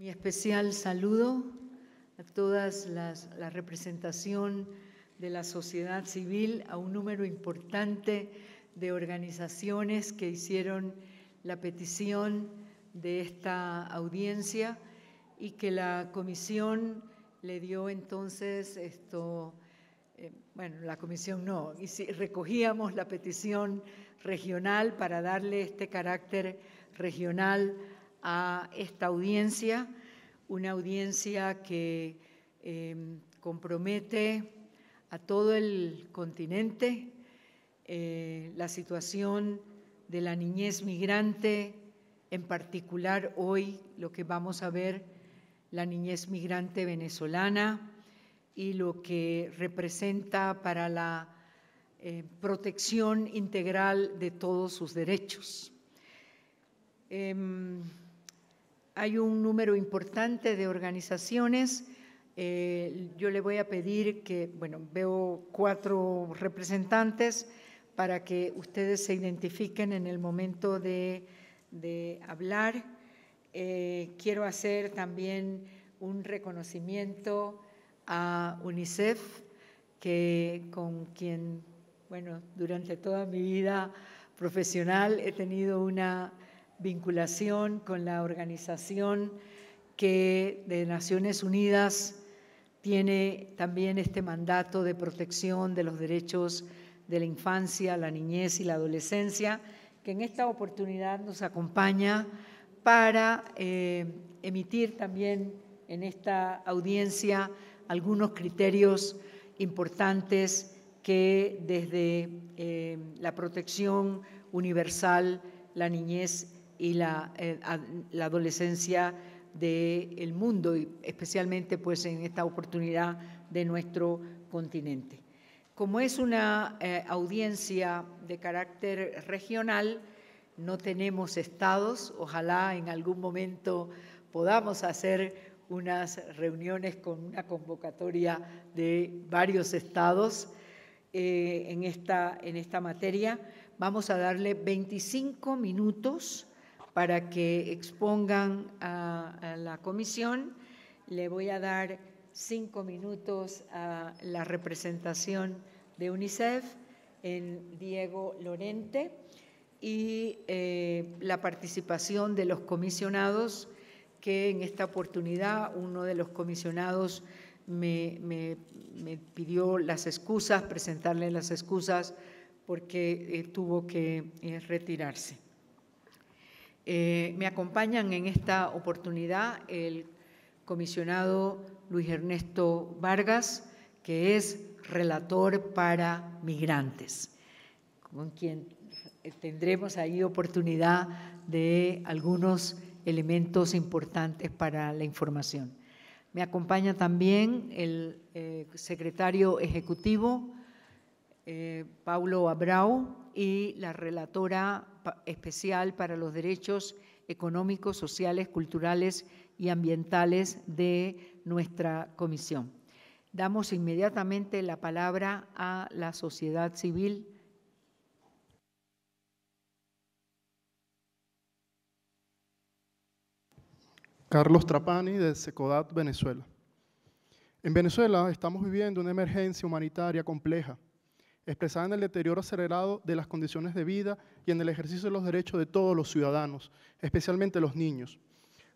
Mi especial saludo a todas las, la representación de la sociedad civil, a un número importante de organizaciones que hicieron la petición de esta audiencia y que la comisión le dio entonces esto, eh, bueno, la comisión no, y recogíamos la petición regional para darle este carácter regional a esta audiencia, una audiencia que em, compromete a todo el continente eh, la situación de la niñez migrante, en particular hoy lo que vamos a ver, la niñez migrante venezolana y lo que representa para la eh, protección integral de todos sus derechos. Em, hay un número importante de organizaciones. Eh, yo le voy a pedir que, bueno, veo cuatro representantes para que ustedes se identifiquen en el momento de, hablar. Eh, quiero hacer también un reconocimiento a UNICEF, que con quien, bueno, durante toda mi vida profesional he tenido una vinculación con la organización que de Naciones Unidas tiene también este mandato de protección de los derechos de la infancia, la niñez y la adolescencia, que en esta oportunidad nos acompaña para eh, emitir también en esta audiencia algunos criterios importantes que desde eh, la protección universal, la niñez y eh, la, adolescencia del mundo y especialmente pues en esta oportunidad de nuestro continente. Como es una eh, audiencia de carácter regional, no tenemos estados, ojalá en algún momento podamos hacer unas reuniones con una convocatoria de varios estados eh, en, esta, en esta materia. Vamos a darle 25 minutos para que expongan a, la comisión. Le voy a dar cinco minutos a la representación de UNICEF en Diego Lorente y eh, la participación de los comisionados, que en esta oportunidad uno de los comisionados me, pidió las excusas, presentarle las excusas porque eh, tuvo que eh, retirarse. Eh, me acompañan en esta oportunidad el comisionado Luis Ernesto Vargas, que es relator para migrantes, con quien tendremos ahí oportunidad de algunos elementos importantes para la información. Me acompaña también el eh, secretario ejecutivo, eh, Paulo Abrao, y la relatora especial para los derechos económicos, sociales, culturales y ambientales de nuestra comisión. Damos inmediatamente la palabra a la sociedad civil. Carlos Trapani, de Secodat, Venezuela. En Venezuela estamos viviendo una emergencia humanitaria compleja expresada en el deterioro acelerado de las condiciones de vida y en el ejercicio de los derechos de todos los ciudadanos, especialmente los niños.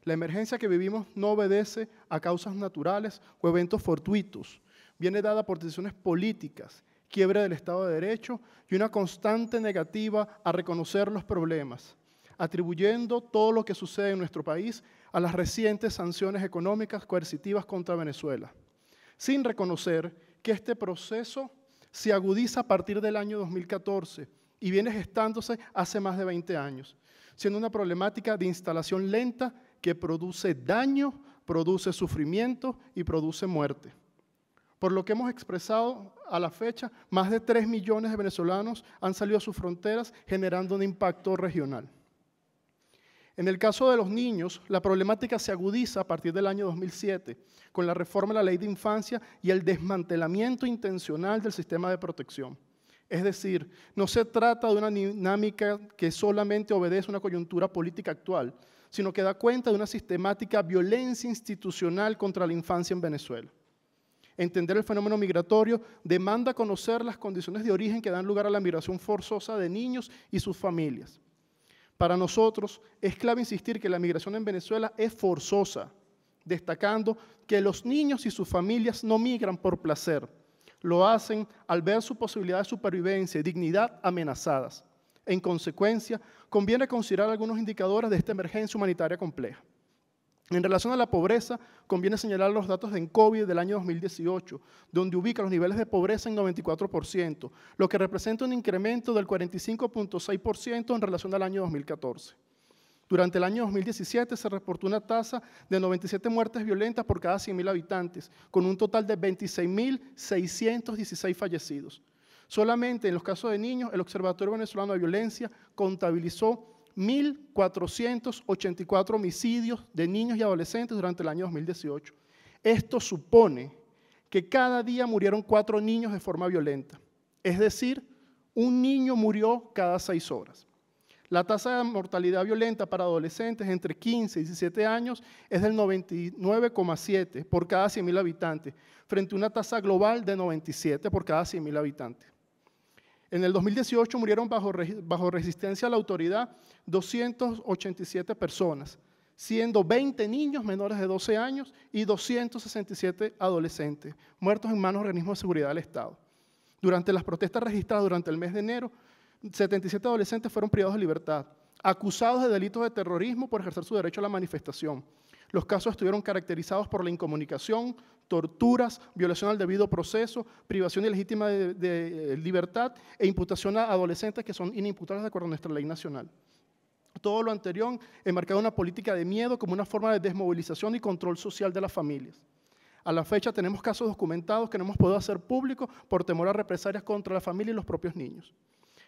La emergencia que vivimos no obedece a causas naturales o eventos fortuitos. Viene dada por decisiones políticas, quiebre del Estado de Derecho y una constante negativa a reconocer los problemas, atribuyendo todo lo que sucede en nuestro país a las recientes sanciones económicas coercitivas contra Venezuela, sin reconocer que este proceso se agudiza a partir del año 2014 y viene gestándose hace más de 20 años, siendo una problemática de instalación lenta que produce daño, produce sufrimiento y produce muerte. Por lo que hemos expresado a la fecha, más de 3 millones de venezolanos han salido a sus fronteras generando un impacto regional. En el caso de los niños, la problemática se agudiza a partir del año 2007, con la reforma de la ley de infancia y el desmantelamiento intencional del sistema de protección. Es decir, no se trata de una dinámica que solamente obedece a una coyuntura política actual, sino que da cuenta de una sistemática violencia institucional contra la infancia en Venezuela. Entender el fenómeno migratorio demanda conocer las condiciones de origen que dan lugar a la migración forzosa de niños y sus familias. Para nosotros es clave insistir que la migración en Venezuela es forzosa, destacando que los niños y sus familias no migran por placer, lo hacen al ver su posibilidad de supervivencia y dignidad amenazadas. En consecuencia, conviene considerar algunos indicadores de esta emergencia humanitaria compleja. En relación a la pobreza, conviene señalar los datos de COVID del año 2018, donde ubica los niveles de pobreza en 94%, lo que representa un incremento del 45.6% en relación al año 2014. Durante el año 2017 se reportó una tasa de 97 muertes violentas por cada 100.000 habitantes, con un total de 26.616 fallecidos. Solamente en los casos de niños, el Observatorio Venezolano de Violencia contabilizó 1.484 homicidios de niños y adolescentes durante el año 2018. Esto supone que cada día murieron cuatro niños de forma violenta, es decir, un niño murió cada seis horas. La tasa de mortalidad violenta para adolescentes entre 15 y 17 años es del 99,7 por cada 100.000 habitantes, frente a una tasa global de 97 por cada 100.000 habitantes. En el 2018 murieron bajo, resistencia a la autoridad 287 personas, siendo 20 niños menores de 12 años y 267 adolescentes, muertos en manos de organismos de seguridad del Estado. Durante las protestas registradas durante el mes de enero, 77 adolescentes fueron privados de libertad, acusados de delitos de terrorismo por ejercer su derecho a la manifestación. Los casos estuvieron caracterizados por la incomunicación, torturas, violación al debido proceso, privación ilegítima de, eh, libertad e imputación a adolescentes que son inimputables de acuerdo a nuestra ley nacional. Todo lo anterior enmarcado en una política de miedo como una forma de desmovilización y control social de las familias. A la fecha tenemos casos documentados que no hemos podido hacer público por temor a represalias contra la familia y los propios niños.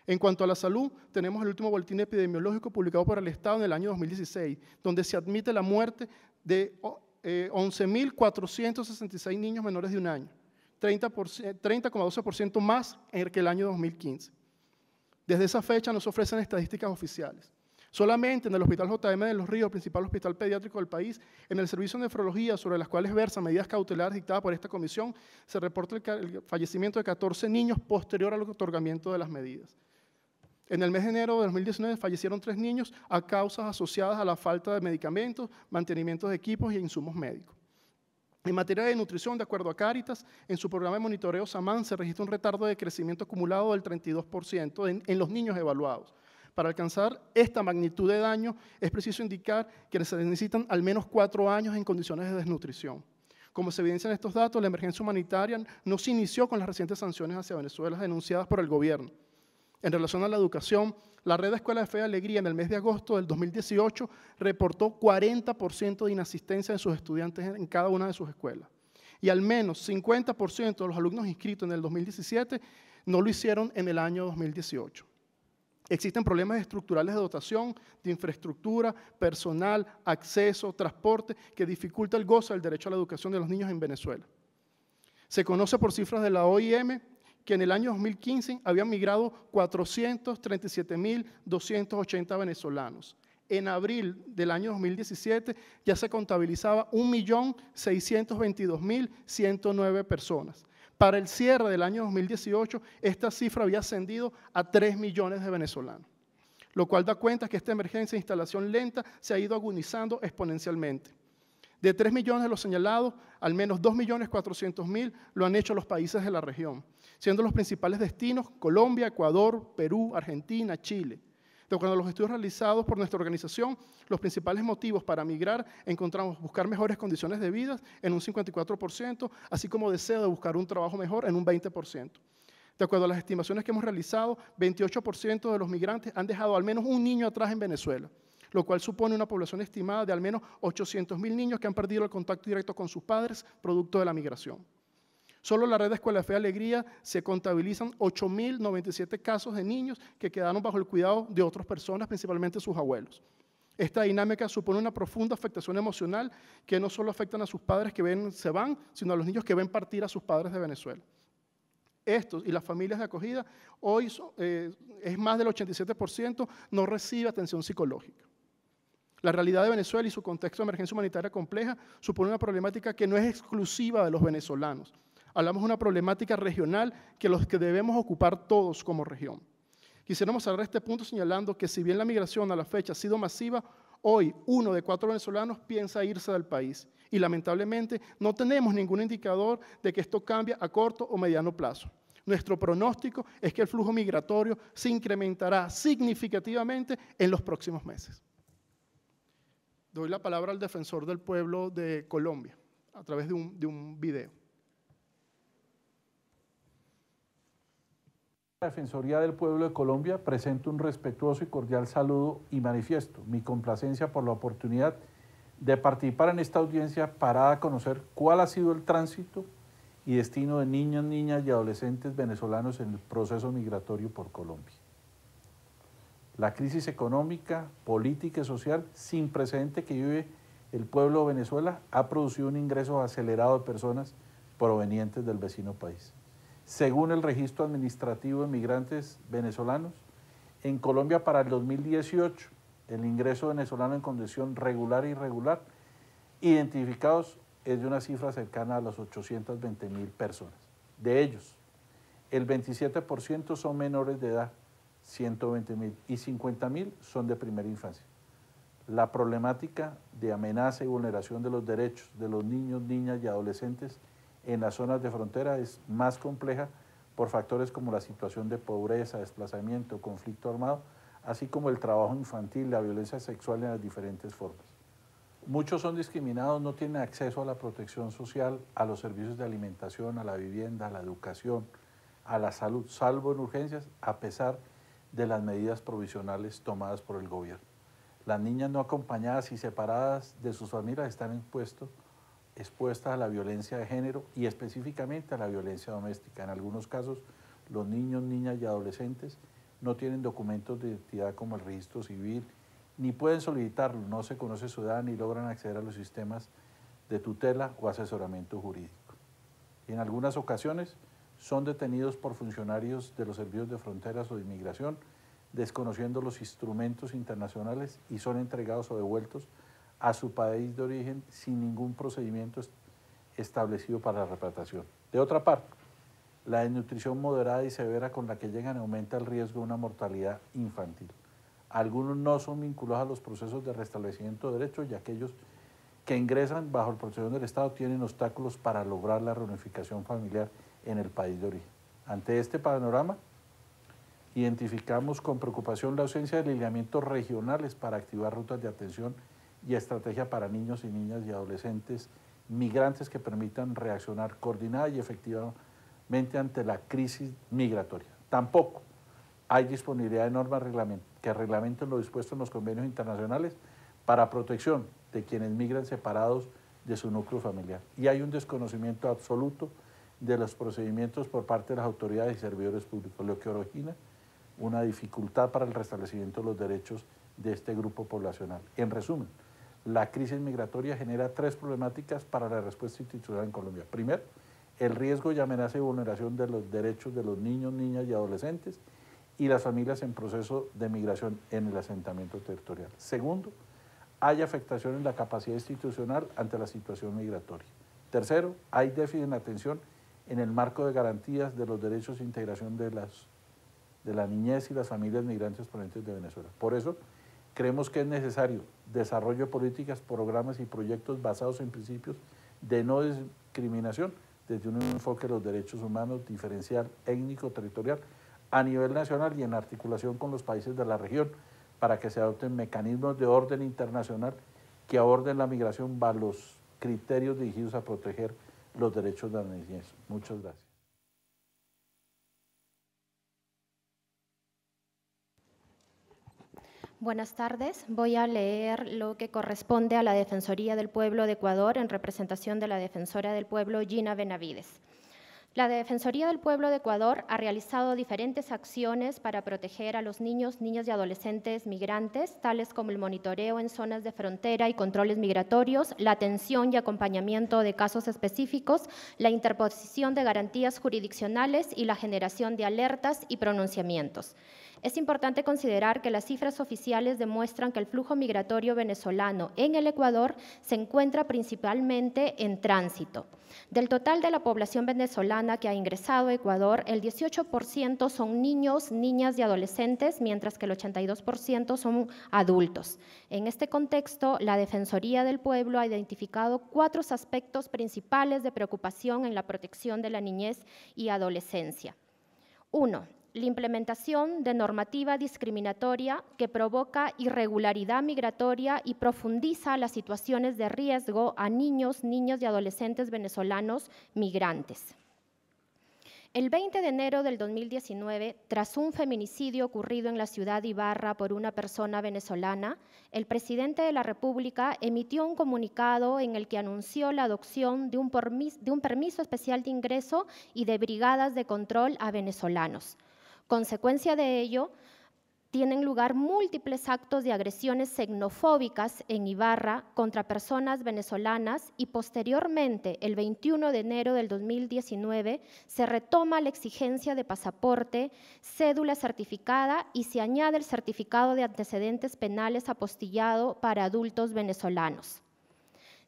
En cuanto a la salud, tenemos el último boletín epidemiológico publicado por el Estado en el año 2016, donde se admite la muerte de 11.466 eh, niños menores de un año, 30,12% más que el año 2015. Desde esa fecha no ofrecen estadísticas oficiales. Solamente en el Hospital JM de Los Ríos, principal hospital pediátrico del país, en el servicio de nefrología, sobre las cuales versan medidas cautelares dictadas por esta comisión, se reporta el, fallecimiento de 14 niños posterior al otorgamiento de las medidas. En el mes de enero de 2019 fallecieron tres niños a causas asociadas a la falta de medicamentos, mantenimiento de equipos y insumos médicos. En materia de nutrición, de acuerdo a Cáritas, en su programa de monitoreo SAMAN se registra un retardo de crecimiento acumulado del 32% en, los niños evaluados. Para alcanzar esta magnitud de daño, es preciso indicar que se necesitan al menos cuatro años en condiciones de desnutrición. Como se evidencian estos datos, la emergencia humanitaria no se inició con las recientes sanciones hacia Venezuela denunciadas por el gobierno. En relación a la educación, la red de Escuela de Fe y Alegría en el mes de agosto del 2018 reportó 40% de inasistencia de sus estudiantes en cada una de sus escuelas. Y al menos 50% de los alumnos inscritos en el 2017 no lo hicieron en el año 2018. Existen problemas estructurales de dotación, de infraestructura, personal, acceso, transporte, que dificulta el gozo del derecho a la educación de los niños en Venezuela. Se conoce por cifras de la OIM que en el año 2015 habían migrado 437.280 venezolanos. En abril del año 2017 ya se contabilizaba 1.622.109 personas. Para el cierre del año 2018, esta cifra había ascendido a 3 millones de venezolanos, lo cual da cuenta que esta emergencia de instalación lenta se ha ido agonizando exponencialmente. De 3 millones de los señalados, al menos 2.400.000 lo han hecho los países de la región siendo los principales destinos Colombia, Ecuador, Perú, Argentina, Chile. De acuerdo a los estudios realizados por nuestra organización, los principales motivos para migrar encontramos buscar mejores condiciones de vida en un 54%, así como deseo de buscar un trabajo mejor en un 20%. De acuerdo a las estimaciones que hemos realizado, 28% de los migrantes han dejado al menos un niño atrás en Venezuela, lo cual supone una población estimada de al menos 800.000 niños que han perdido el contacto directo con sus padres producto de la migración. Solo la red de Escuela de Fe y Alegría se contabilizan 8.097 casos de niños que quedaron bajo el cuidado de otras personas, principalmente sus abuelos. Esta dinámica supone una profunda afectación emocional que no solo afectan a sus padres que ven, se van, sino a los niños que ven partir a sus padres de Venezuela. Estos y las familias de acogida hoy eh, es más del 87% no recibe atención psicológica. La realidad de Venezuela y su contexto de emergencia humanitaria compleja supone una problemática que no es exclusiva de los venezolanos, Hablamos de una problemática regional que los que debemos ocupar todos como región. Quisiéramos cerrar este punto señalando que si bien la migración a la fecha ha sido masiva, hoy uno de cuatro venezolanos piensa irse del país y lamentablemente no tenemos ningún indicador de que esto cambie a corto o mediano plazo. Nuestro pronóstico es que el flujo migratorio se incrementará significativamente en los próximos meses. Doy la palabra al defensor del pueblo de Colombia a través de un, de un video. La Defensoría del Pueblo de Colombia presento un respetuoso y cordial saludo y manifiesto mi complacencia por la oportunidad de participar en esta audiencia para conocer cuál ha sido el tránsito y destino de niños, niñas y adolescentes venezolanos en el proceso migratorio por Colombia. La crisis económica, política y social sin precedente que vive el pueblo de Venezuela ha producido un ingreso acelerado de personas provenientes del vecino país. Según el registro administrativo de migrantes venezolanos, en Colombia para el 2018, el ingreso venezolano en condición regular e irregular, identificados es de una cifra cercana a las 820 mil personas. De ellos, el 27% son menores de edad, 120 mil, y 50 mil son de primera infancia. La problemática de amenaza y vulneración de los derechos de los niños, niñas y adolescentes en las zonas de frontera es más compleja por factores como la situación de pobreza, desplazamiento, conflicto armado, así como el trabajo infantil, la violencia sexual en las diferentes formas. Muchos son discriminados, no tienen acceso a la protección social, a los servicios de alimentación, a la vivienda, a la educación, a la salud, salvo en urgencias, a pesar de las medidas provisionales tomadas por el gobierno. Las niñas no acompañadas y separadas de sus familias están en expuestas a la violencia de género y específicamente a la violencia doméstica. En algunos casos, los niños, niñas y adolescentes no tienen documentos de identidad como el registro civil, ni pueden solicitarlo, no se conoce su edad ni logran acceder a los sistemas de tutela o asesoramiento jurídico. en algunas ocasiones son detenidos por funcionarios de los servicios de fronteras o de inmigración, desconociendo los instrumentos internacionales y son entregados o devueltos a su país de origen sin ningún procedimiento establecido para la repatriación. De otra parte, la desnutrición moderada y severa con la que llegan aumenta el riesgo de una mortalidad infantil. Algunos no son vinculados a los procesos de restablecimiento de derechos y aquellos que ingresan bajo el protección del Estado tienen obstáculos para lograr la reunificación familiar en el país de origen. Ante este panorama, identificamos con preocupación la ausencia de lineamientos regionales para activar rutas de atención y estrategia para niños y niñas y adolescentes migrantes que permitan reaccionar coordinada y efectivamente ante la crisis migratoria. Tampoco hay disponibilidad de normas que reglamenten lo dispuesto en los convenios internacionales para protección de quienes migran separados de su núcleo familiar. Y hay un desconocimiento absoluto de los procedimientos por parte de las autoridades y servidores públicos, lo que origina una dificultad para el restablecimiento de los derechos de este grupo poblacional. En resumen, la crisis migratoria genera tres problemáticas para la respuesta institucional en Colombia. Primero, el riesgo y amenaza y vulneración de los derechos de los niños, niñas y adolescentes y las familias en proceso de migración en el asentamiento territorial. Segundo, hay afectación en la capacidad institucional ante la situación migratoria. Tercero, hay déficit en atención en el marco de garantías de los derechos de integración de, las, de la niñez y las familias migrantes provenientes de Venezuela. Por eso, Creemos que es necesario desarrollo de políticas, programas y proyectos basados en principios de no discriminación desde un enfoque de los derechos humanos diferencial, étnico, territorial, a nivel nacional y en articulación con los países de la región, para que se adopten mecanismos de orden internacional que aborden la migración bajo los criterios dirigidos a proteger los derechos de la niñez. Muchas gracias. Buenas tardes. Voy a leer lo que corresponde a la Defensoría del Pueblo de Ecuador en representación de la Defensora del Pueblo Gina Benavides. La Defensoría del Pueblo de Ecuador ha realizado diferentes acciones para proteger a los niños, niñas y adolescentes migrantes, tales como el monitoreo en zonas de frontera y controles migratorios, la atención y acompañamiento de casos específicos, la interposición de garantías jurisdiccionales y la generación de alertas y pronunciamientos. Es importante considerar que las cifras oficiales demuestran que el flujo migratorio venezolano en el Ecuador se encuentra principalmente en tránsito. Del total de la población venezolana que ha ingresado a Ecuador, el 18% son niños, niñas y adolescentes, mientras que el 82% son adultos. En este contexto, la Defensoría del Pueblo ha identificado cuatro aspectos principales de preocupación en la protección de la niñez y adolescencia. Uno, la implementación de normativa discriminatoria que provoca irregularidad migratoria y profundiza las situaciones de riesgo a niños, niños y adolescentes venezolanos migrantes. El 20 de enero del 2019, tras un feminicidio ocurrido en la ciudad Ibarra por una persona venezolana, el presidente de la República emitió un comunicado en el que anunció la adopción de un, permiso especial de ingreso y de brigadas de control a venezolanos. Consecuencia de ello, tienen lugar múltiples actos de agresiones xenofóbicas en Ibarra contra personas venezolanas y posteriormente, el 21 de enero del 2019, se retoma la exigencia de pasaporte, cédula certificada y se añade el certificado de antecedentes penales apostillado para adultos venezolanos.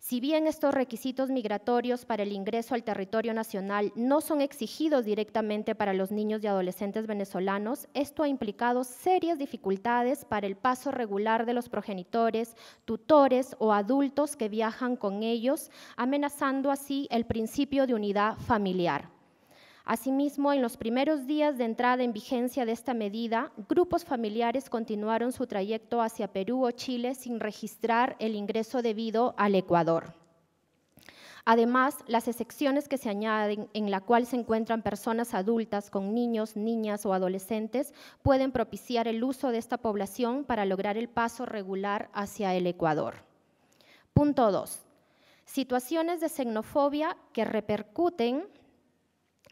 Si bien estos requisitos migratorios para el ingreso al territorio nacional no son exigidos directamente para los niños y adolescentes venezolanos, esto ha implicado serias dificultades para el paso regular de los progenitores, tutores o adultos que viajan con ellos, amenazando así el principio de unidad familiar. Asimismo, en los primeros días de entrada en vigencia de esta medida, grupos familiares continuaron su trayecto hacia Perú o Chile sin registrar el ingreso debido al Ecuador. Además, las excepciones que se añaden en la cual se encuentran personas adultas con niños, niñas o adolescentes pueden propiciar el uso de esta población para lograr el paso regular hacia el Ecuador. Punto 2. Situaciones de xenofobia que repercuten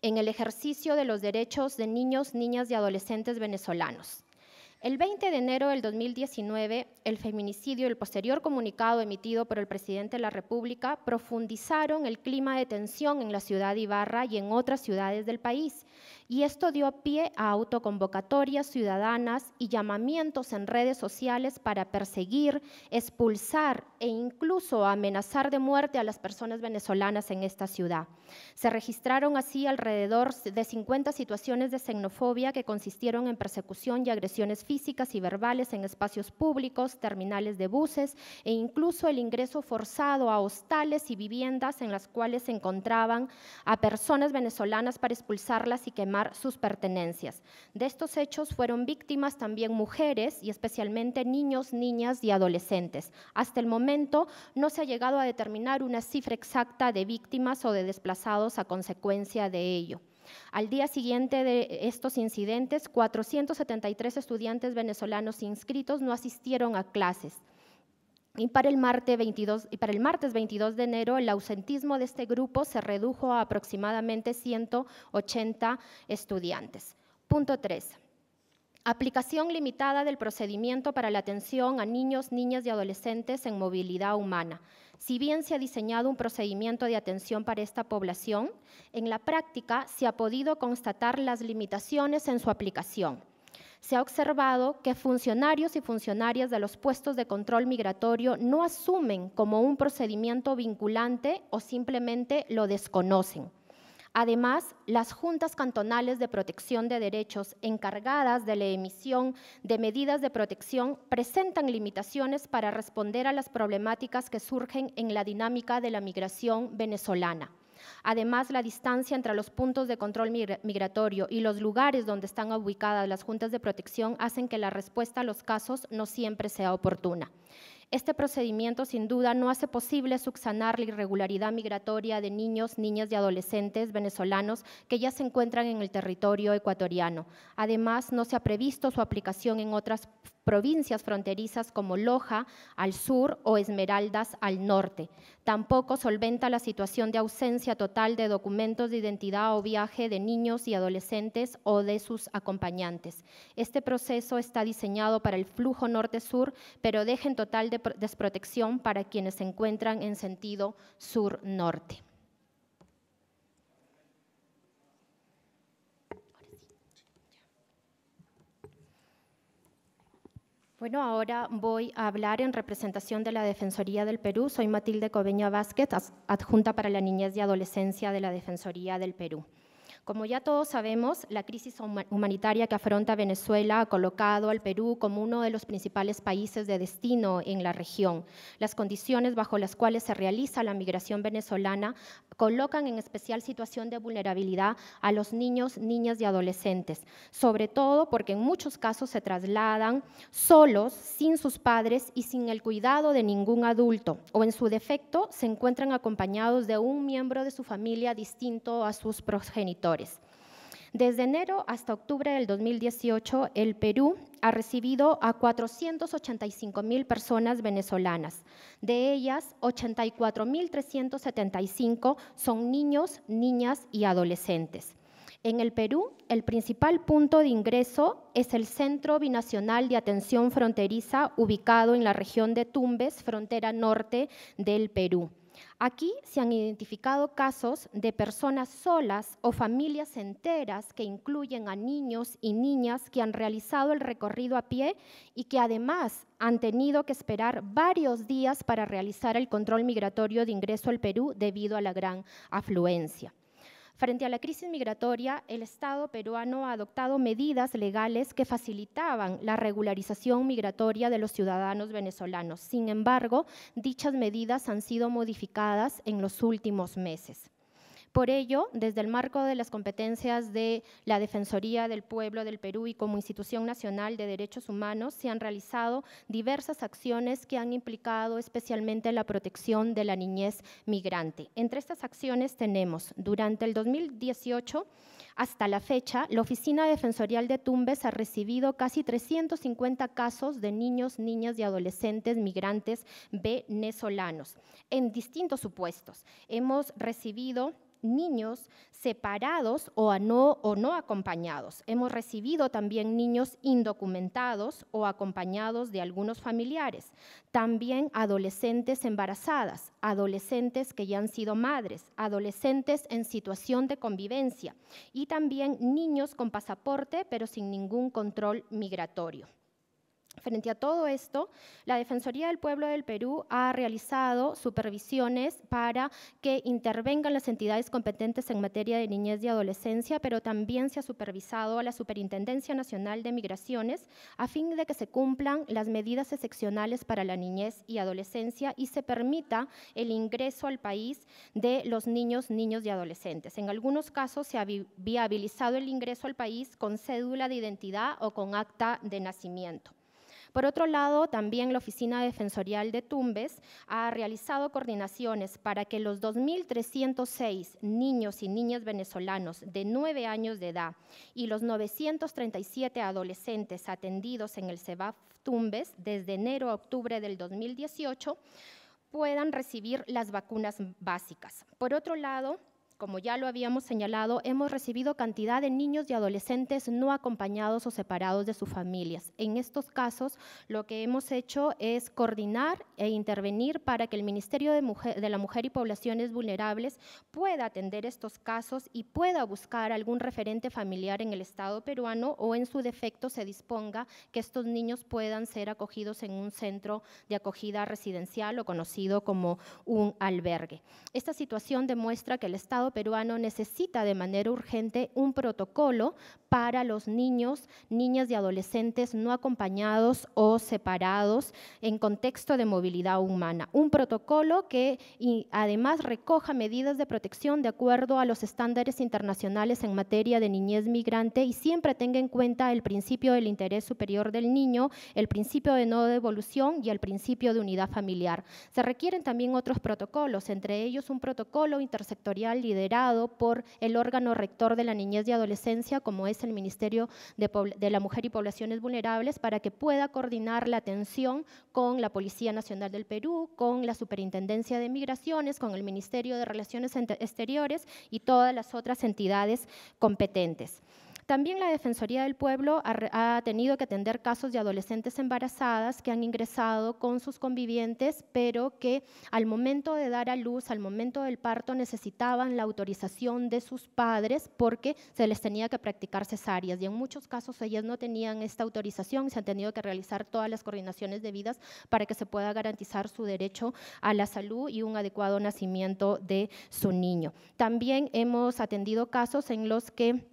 en el ejercicio de los derechos de niños, niñas y adolescentes venezolanos. El 20 de enero del 2019, el feminicidio y el posterior comunicado emitido por el presidente de la República profundizaron el clima de tensión en la ciudad de Ibarra y en otras ciudades del país, y esto dio pie a autoconvocatorias ciudadanas y llamamientos en redes sociales para perseguir, expulsar e incluso amenazar de muerte a las personas venezolanas en esta ciudad. Se registraron así alrededor de 50 situaciones de xenofobia que consistieron en persecución y agresiones físicas y verbales en espacios públicos, terminales de buses e incluso el ingreso forzado a hostales y viviendas en las cuales se encontraban a personas venezolanas para expulsarlas y quemar sus pertenencias. De estos hechos fueron víctimas también mujeres y especialmente niños, niñas y adolescentes. Hasta el momento no se ha llegado a determinar una cifra exacta de víctimas o de desplazados a consecuencia de ello. Al día siguiente de estos incidentes, 473 estudiantes venezolanos inscritos no asistieron a clases. Y para, el martes 22, y para el martes de enero, el ausentismo de este grupo se redujo a aproximadamente 180 estudiantes. Punto 3. Aplicación limitada del procedimiento para la atención a niños, niñas y adolescentes en movilidad humana. Si bien se ha diseñado un procedimiento de atención para esta población, en la práctica se ha podido constatar las limitaciones en su aplicación se ha observado que funcionarios y funcionarias de los puestos de control migratorio no asumen como un procedimiento vinculante o simplemente lo desconocen. Además, las juntas cantonales de protección de derechos encargadas de la emisión de medidas de protección presentan limitaciones para responder a las problemáticas que surgen en la dinámica de la migración venezolana. Además, la distancia entre los puntos de control migratorio y los lugares donde están ubicadas las juntas de protección hacen que la respuesta a los casos no siempre sea oportuna. Este procedimiento, sin duda, no hace posible subsanar la irregularidad migratoria de niños, niñas y adolescentes venezolanos que ya se encuentran en el territorio ecuatoriano. Además, no se ha previsto su aplicación en otras provincias fronterizas como Loja al sur o Esmeraldas al norte. Tampoco solventa la situación de ausencia total de documentos de identidad o viaje de niños y adolescentes o de sus acompañantes. Este proceso está diseñado para el flujo norte-sur, pero deja en total desprotección para quienes se encuentran en sentido sur-norte. Bueno, ahora voy a hablar en representación de la Defensoría del Perú. Soy Matilde Cobeña Vázquez, adjunta para la niñez y adolescencia de la Defensoría del Perú. Como ya todos sabemos, la crisis humanitaria que afronta Venezuela ha colocado al Perú como uno de los principales países de destino en la región. Las condiciones bajo las cuales se realiza la migración venezolana colocan en especial situación de vulnerabilidad a los niños, niñas y adolescentes, sobre todo porque en muchos casos se trasladan solos, sin sus padres y sin el cuidado de ningún adulto, o en su defecto se encuentran acompañados de un miembro de su familia distinto a sus progenitores. Desde enero hasta octubre del 2018, el Perú ha recibido a 485 mil personas venezolanas. De ellas, 84.375 son niños, niñas y adolescentes. En el Perú, el principal punto de ingreso es el Centro Binacional de Atención Fronteriza, ubicado en la región de Tumbes, frontera norte del Perú. Aquí se han identificado casos de personas solas o familias enteras que incluyen a niños y niñas que han realizado el recorrido a pie y que además han tenido que esperar varios días para realizar el control migratorio de ingreso al Perú debido a la gran afluencia. Frente a la crisis migratoria, el Estado peruano ha adoptado medidas legales que facilitaban la regularización migratoria de los ciudadanos venezolanos. Sin embargo, dichas medidas han sido modificadas en los últimos meses. Por ello, desde el marco de las competencias de la Defensoría del Pueblo del Perú y como institución nacional de derechos humanos, se han realizado diversas acciones que han implicado especialmente la protección de la niñez migrante. Entre estas acciones tenemos, durante el 2018 hasta la fecha, la Oficina Defensorial de Tumbes ha recibido casi 350 casos de niños, niñas y adolescentes migrantes venezolanos en distintos supuestos. Hemos recibido niños separados o, no acompañados. Hemos recibido también niños indocumentados o acompañados de algunos familiares. También adolescentes embarazadas, adolescentes que ya han sido madres, adolescentes en situación de convivencia y también niños con pasaporte pero sin ningún control migratorio. Frente a todo esto, la Defensoría del Pueblo del Perú ha realizado supervisiones para que intervengan las entidades competentes en materia de niñez y adolescencia, pero también se ha supervisado a la Superintendencia Nacional de Migraciones a fin de que se cumplan las medidas excepcionales para la niñez y adolescencia y se permita el ingreso al país de los niños, niños y adolescentes. En algunos casos se ha viabilizado el ingreso al país con cédula de identidad o con acta de nacimiento. Por otro lado, también la Oficina Defensorial de Tumbes ha realizado coordinaciones para que los 2.306 niños y niñas venezolanos de 9 años de edad y los 937 adolescentes atendidos en el CEBAF Tumbes desde enero a octubre del 2018 puedan recibir las vacunas básicas. Por otro lado, como ya lo habíamos señalado, hemos recibido cantidad de niños y adolescentes no acompañados o separados de sus familias. En estos casos, lo que hemos hecho es coordinar e intervenir para que el Ministerio de, Mujer, la Mujer y Poblaciones Vulnerables pueda atender estos casos y pueda buscar algún referente familiar en el Estado peruano o en su defecto se disponga que estos niños puedan ser acogidos en un centro de acogida residencial o conocido como un albergue. Esta situación demuestra que el Estado peruano necesita de manera urgente un protocolo para los niños, niñas y adolescentes no acompañados o separados en contexto de movilidad humana. Un protocolo que además recoja medidas de protección de acuerdo a los estándares internacionales en materia de niñez migrante y siempre tenga en cuenta el principio del interés superior del niño, el principio de no devolución y el principio de unidad familiar. Se requieren también otros protocolos, entre ellos un protocolo intersectorial y por el órgano rector de la niñez y adolescencia, como es el Ministerio de, de la Mujer y Poblaciones Vulnerables, para que pueda coordinar la atención con la Policía Nacional del Perú, con la Superintendencia de Migraciones, con el Ministerio de Relaciones Exteriores y todas las otras entidades competentes. También la Defensoría del Pueblo ha, tenido que atender casos de adolescentes embarazadas que han ingresado con sus convivientes, pero que al momento de dar a luz, al momento del parto, necesitaban la autorización de sus padres porque se les tenía que practicar cesáreas. Y en muchos casos ellas no tenían esta autorización, se han tenido que realizar todas las coordinaciones debidas para que se pueda garantizar su derecho a la salud y un adecuado nacimiento de su niño. También hemos atendido casos en los que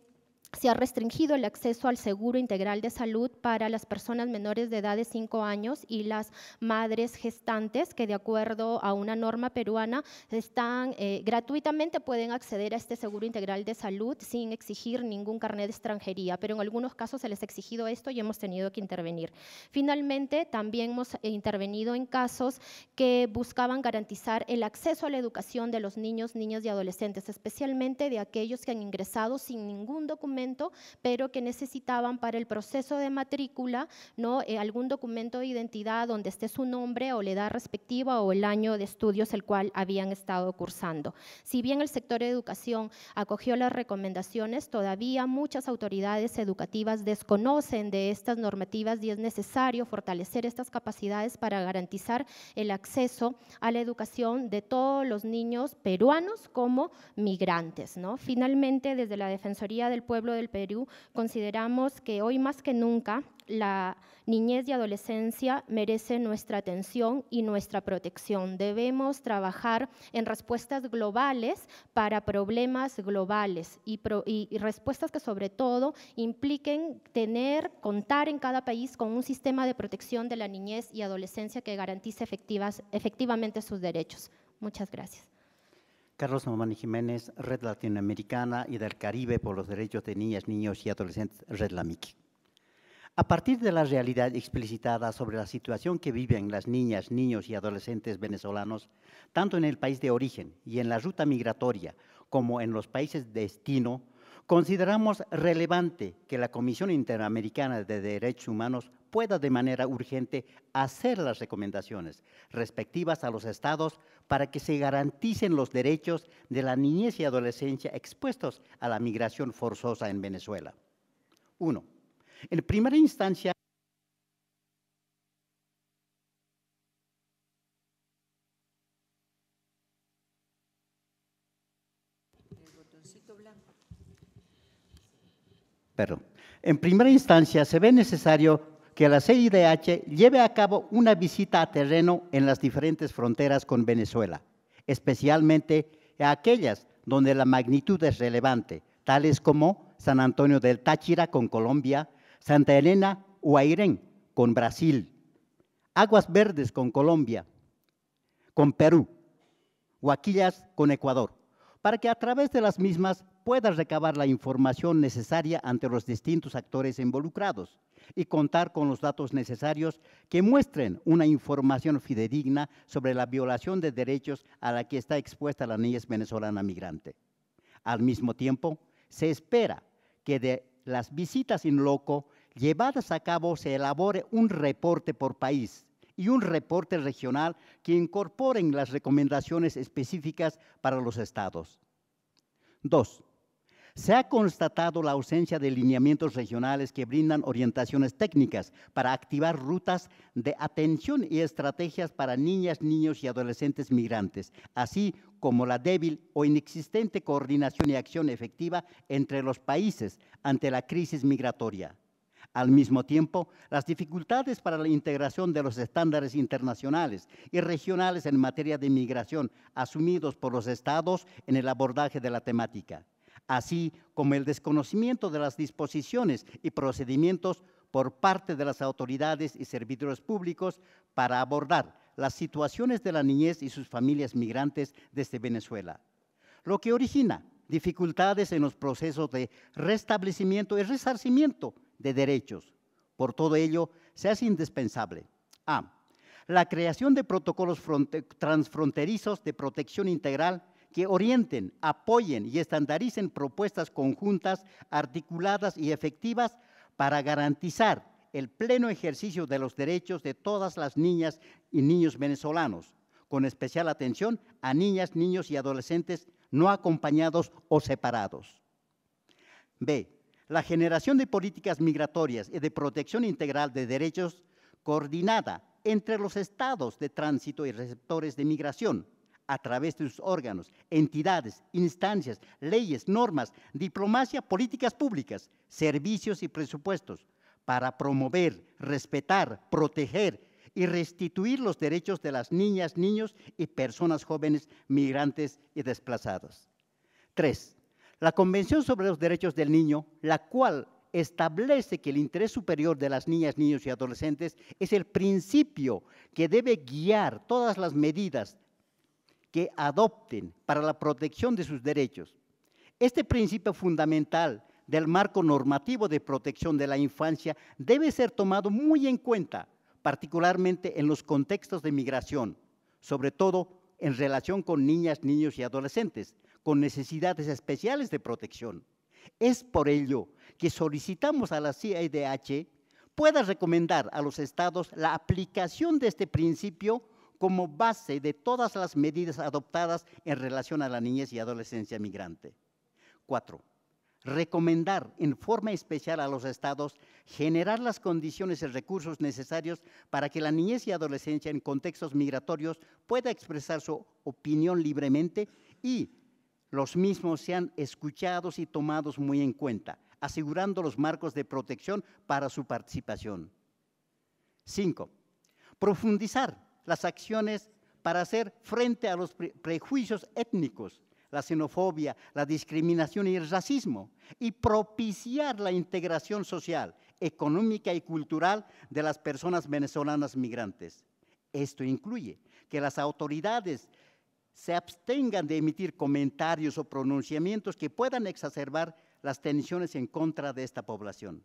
se ha restringido el acceso al seguro integral de salud para las personas menores de edad de 5 años y las madres gestantes que de acuerdo a una norma peruana están eh, gratuitamente pueden acceder a este seguro integral de salud sin exigir ningún carnet de extranjería, pero en algunos casos se les ha exigido esto y hemos tenido que intervenir. Finalmente, también hemos intervenido en casos que buscaban garantizar el acceso a la educación de los niños, niñas y adolescentes, especialmente de aquellos que han ingresado sin ningún documento pero que necesitaban para el proceso de matrícula ¿no? Eh, algún documento de identidad donde esté su nombre o la edad respectiva o el año de estudios el cual habían estado cursando. Si bien el sector de educación acogió las recomendaciones, todavía muchas autoridades educativas desconocen de estas normativas y es necesario fortalecer estas capacidades para garantizar el acceso a la educación de todos los niños peruanos como migrantes. ¿no? Finalmente, desde la Defensoría del Pueblo del Perú, consideramos que hoy más que nunca la niñez y adolescencia merece nuestra atención y nuestra protección. Debemos trabajar en respuestas globales para problemas globales y, y, y, respuestas que sobre todo impliquen tener, contar en cada país con un sistema de protección de la niñez y adolescencia que garantice efectivas, efectivamente sus derechos. Muchas gracias. Carlos Mamani Jiménez, Red Latinoamericana y del Caribe por los Derechos de Niñas, Niños y Adolescentes, Red LAMIC. A partir de la realidad explicitada sobre la situación que viven las niñas, niños y adolescentes venezolanos, tanto en el país de origen y en la ruta migratoria como en los países de destino, Consideramos relevante que la Comisión Interamericana de Derechos Humanos pueda de manera urgente hacer las recomendaciones respectivas a los estados para que se garanticen los derechos de la niñez y adolescencia expuestos a la migración forzosa en Venezuela. Uno. En primera instancia, Perdón. En primera instancia, se ve necesario que la CIDH lleve a cabo una visita a terreno en las diferentes fronteras con Venezuela, especialmente aquellas donde la magnitud es relevante, tales como San Antonio del Táchira con Colombia, Santa Elena o con Brasil, Aguas Verdes con Colombia, con Perú, Guaquillas con Ecuador, para que a través de las mismas pueda recabar la información necesaria ante los distintos actores involucrados y contar con los datos necesarios que muestren una información fidedigna sobre la violación de derechos a la que está expuesta la niñez venezolana migrante. Al mismo tiempo, se espera que de las visitas in loco llevadas a cabo se elabore un reporte por país y un reporte regional que incorporen las recomendaciones específicas para los estados. Dos, se ha constatado la ausencia de lineamientos regionales que brindan orientaciones técnicas para activar rutas de atención y estrategias para niñas, niños y adolescentes migrantes, así como la débil o inexistente coordinación y acción efectiva entre los países ante la crisis migratoria. Al mismo tiempo, las dificultades para la integración de los estándares internacionales y regionales en materia de migración asumidos por los estados en el abordaje de la temática así como el desconocimiento de las disposiciones y procedimientos por parte de las autoridades y servidores públicos para abordar las situaciones de la niñez y sus familias migrantes desde Venezuela, lo que origina dificultades en los procesos de restablecimiento y resarcimiento de derechos. Por todo ello, se hace indispensable a. La creación de protocolos transfronterizos de protección integral que orienten, apoyen y estandaricen propuestas conjuntas, articuladas y efectivas para garantizar el pleno ejercicio de los derechos de todas las niñas y niños venezolanos, con especial atención a niñas, niños y adolescentes no acompañados o separados. B. La generación de políticas migratorias y de protección integral de derechos coordinada entre los estados de tránsito y receptores de migración, a través de sus órganos, entidades, instancias, leyes, normas, diplomacia, políticas públicas, servicios y presupuestos, para promover, respetar, proteger y restituir los derechos de las niñas, niños y personas jóvenes, migrantes y desplazados. Tres, la Convención sobre los Derechos del Niño, la cual establece que el interés superior de las niñas, niños y adolescentes es el principio que debe guiar todas las medidas, que adopten para la protección de sus derechos. Este principio fundamental del marco normativo de protección de la infancia debe ser tomado muy en cuenta, particularmente en los contextos de migración, sobre todo en relación con niñas, niños y adolescentes, con necesidades especiales de protección. Es por ello que solicitamos a la CIDH pueda recomendar a los estados la aplicación de este principio como base de todas las medidas adoptadas en relación a la niñez y adolescencia migrante. Cuatro, recomendar en forma especial a los estados generar las condiciones y recursos necesarios para que la niñez y adolescencia en contextos migratorios pueda expresar su opinión libremente y los mismos sean escuchados y tomados muy en cuenta, asegurando los marcos de protección para su participación. Cinco, Profundizar las acciones para hacer frente a los prejuicios étnicos, la xenofobia, la discriminación y el racismo, y propiciar la integración social, económica y cultural de las personas venezolanas migrantes. Esto incluye que las autoridades se abstengan de emitir comentarios o pronunciamientos que puedan exacerbar las tensiones en contra de esta población.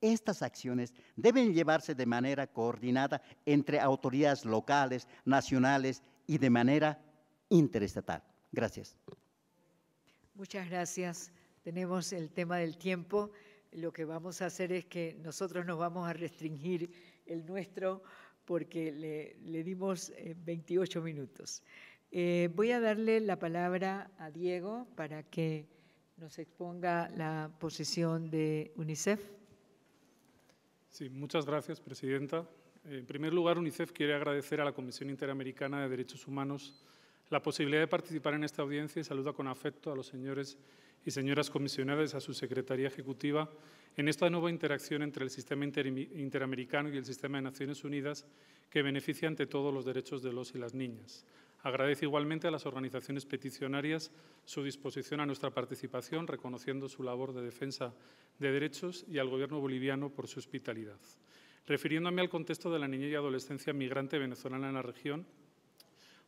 Estas acciones deben llevarse de manera coordinada entre autoridades locales, nacionales y de manera interestatal. Gracias. Muchas gracias. Tenemos el tema del tiempo. Lo que vamos a hacer es que nosotros nos vamos a restringir el nuestro porque le, dimos 28 eh, minutos. Eh, voy a darle la palabra a Diego para que nos exponga la posición de UNICEF muchas gracias, presidenta. En primer lugar, UNICEF quiere agradecer a la Comisión Interamericana de Derechos Humanos la posibilidad de participar en esta audiencia y saluda con afecto a los señores y señoras comisionadas, a su Secretaría Ejecutiva, en esta nueva interacción entre el sistema interamericano y el sistema de Naciones Unidas que beneficia ante todo los derechos de los y las niñas. Agradezco igualmente a las organizaciones peticionarias su disposición a nuestra participación, reconociendo su labor de defensa de derechos y al Gobierno boliviano por su hospitalidad. Refiriéndome al contexto de la niñez y adolescencia migrante venezolana en la región,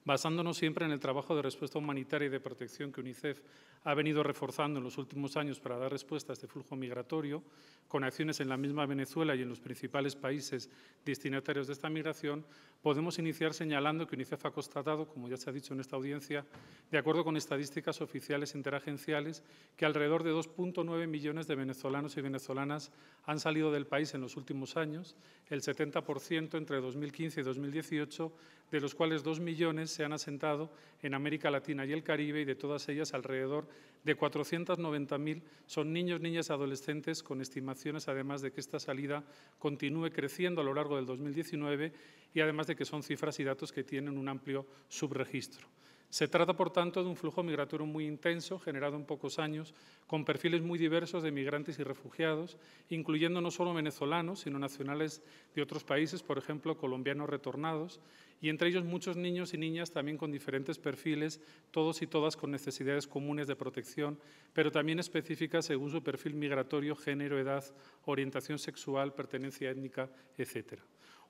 basándonos siempre en el trabajo de respuesta humanitaria y de protección que UNICEF ha venido reforzando en los últimos años para dar respuesta a este flujo migratorio, con acciones en la misma Venezuela y en los principales países destinatarios de esta migración, podemos iniciar señalando que UNICEF ha constatado, como ya se ha dicho en esta audiencia, de acuerdo con estadísticas oficiales interagenciales, que alrededor de 2.9 millones de venezolanos y venezolanas han salido del país en los últimos años, el 70% entre 2015 y 2018, de los cuales 2 millones se han asentado en América Latina y el Caribe y de todas ellas alrededor de 490.000 son niños, niñas, y adolescentes, con estimaciones además de que esta salida continúe creciendo a lo largo del 2019 y además de que son cifras y datos que tienen un amplio subregistro. Se trata, por tanto, de un flujo migratorio muy intenso, generado en pocos años, con perfiles muy diversos de migrantes y refugiados, incluyendo no solo venezolanos, sino nacionales de otros países, por ejemplo, colombianos retornados, y entre ellos muchos niños y niñas también con diferentes perfiles, todos y todas con necesidades comunes de protección, pero también específicas según su perfil migratorio, género, edad, orientación sexual, pertenencia étnica, etcétera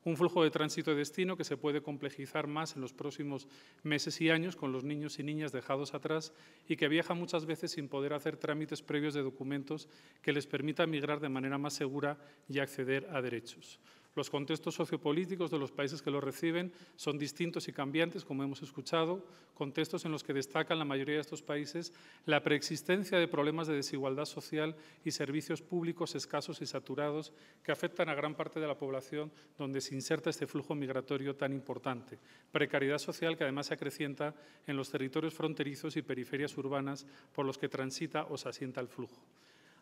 un flujo de tránsito de destino que se puede complejizar más en los próximos meses y años con los niños y niñas dejados atrás y que viaja muchas veces sin poder hacer trámites previos de documentos que les permita migrar de manera más segura y acceder a derechos. Los contextos sociopolíticos de los países que lo reciben son distintos y cambiantes, como hemos escuchado, contextos en los que destacan la mayoría de estos países la preexistencia de problemas de desigualdad social y servicios públicos escasos y saturados que afectan a gran parte de la población donde se inserta este flujo migratorio tan importante. Precariedad social que además se acrecienta en los territorios fronterizos y periferias urbanas por los que transita o se asienta el flujo.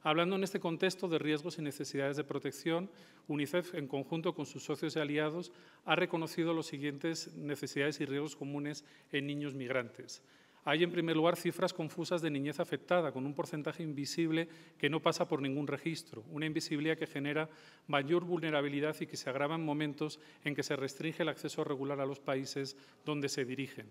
Hablando en este contexto de riesgos y necesidades de protección, UNICEF, en conjunto con sus socios y aliados, ha reconocido las siguientes necesidades y riesgos comunes en niños migrantes. Hay, en primer lugar, cifras confusas de niñez afectada, con un porcentaje invisible que no pasa por ningún registro, una invisibilidad que genera mayor vulnerabilidad y que se agrava en momentos en que se restringe el acceso regular a los países donde se dirigen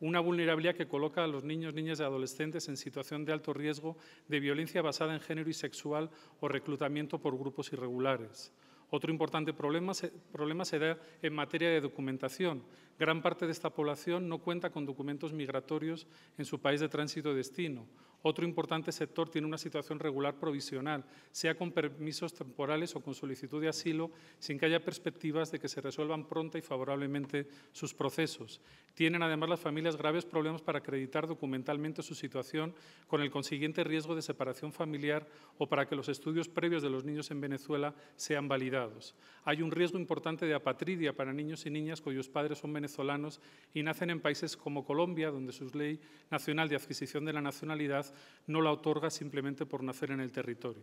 una vulnerabilidad que coloca a los niños, niñas y adolescentes en situación de alto riesgo de violencia basada en género y sexual o reclutamiento por grupos irregulares. Otro importante problema, se, problema será en materia de documentación. Gran parte de esta población no cuenta con documentos migratorios en su país de tránsito o destino. Otro importante sector tiene una situación regular provisional, sea con permisos temporales o con solicitud de asilo, sin que haya perspectivas de que se resuelvan pronta y favorablemente sus procesos. Tienen además las familias graves problemas para acreditar documentalmente su situación con el consiguiente riesgo de separación familiar o para que los estudios previos de los niños en Venezuela sean validados. Hay un riesgo importante de apatridia para niños y niñas cuyos padres son venezolanos y nacen en países como Colombia, donde su ley nacional de adquisición de la nacionalidad no la otorga simplemente por nacer en el territorio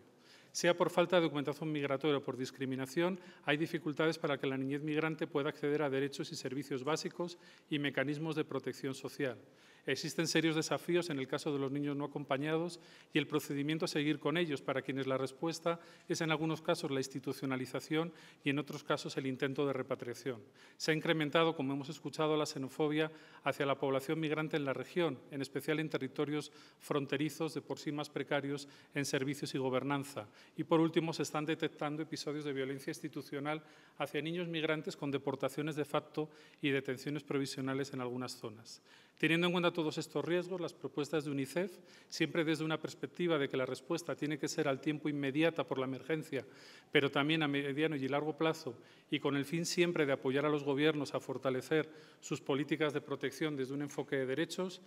sea por falta de documentación migratoria o por discriminación, hay dificultades para que la niñez migrante pueda acceder a derechos y servicios básicos y mecanismos de protección social. Existen serios desafíos en el caso de los niños no acompañados y el procedimiento a seguir con ellos, para quienes la respuesta es en algunos casos la institucionalización y en otros casos el intento de repatriación. Se ha incrementado, como hemos escuchado, la xenofobia hacia la población migrante en la región, en especial en territorios fronterizos de por sí más precarios en servicios y gobernanza. Y por último, se están detectando episodios de violencia institucional hacia niños migrantes con deportaciones de facto y detenciones provisionales en algunas zonas. Teniendo en cuenta todos estos riesgos, las propuestas de UNICEF, siempre desde una perspectiva de que la respuesta tiene que ser al tiempo inmediata por la emergencia, pero también a mediano y largo plazo, y con el fin siempre de apoyar a los gobiernos a fortalecer sus políticas de protección desde un enfoque de derechos,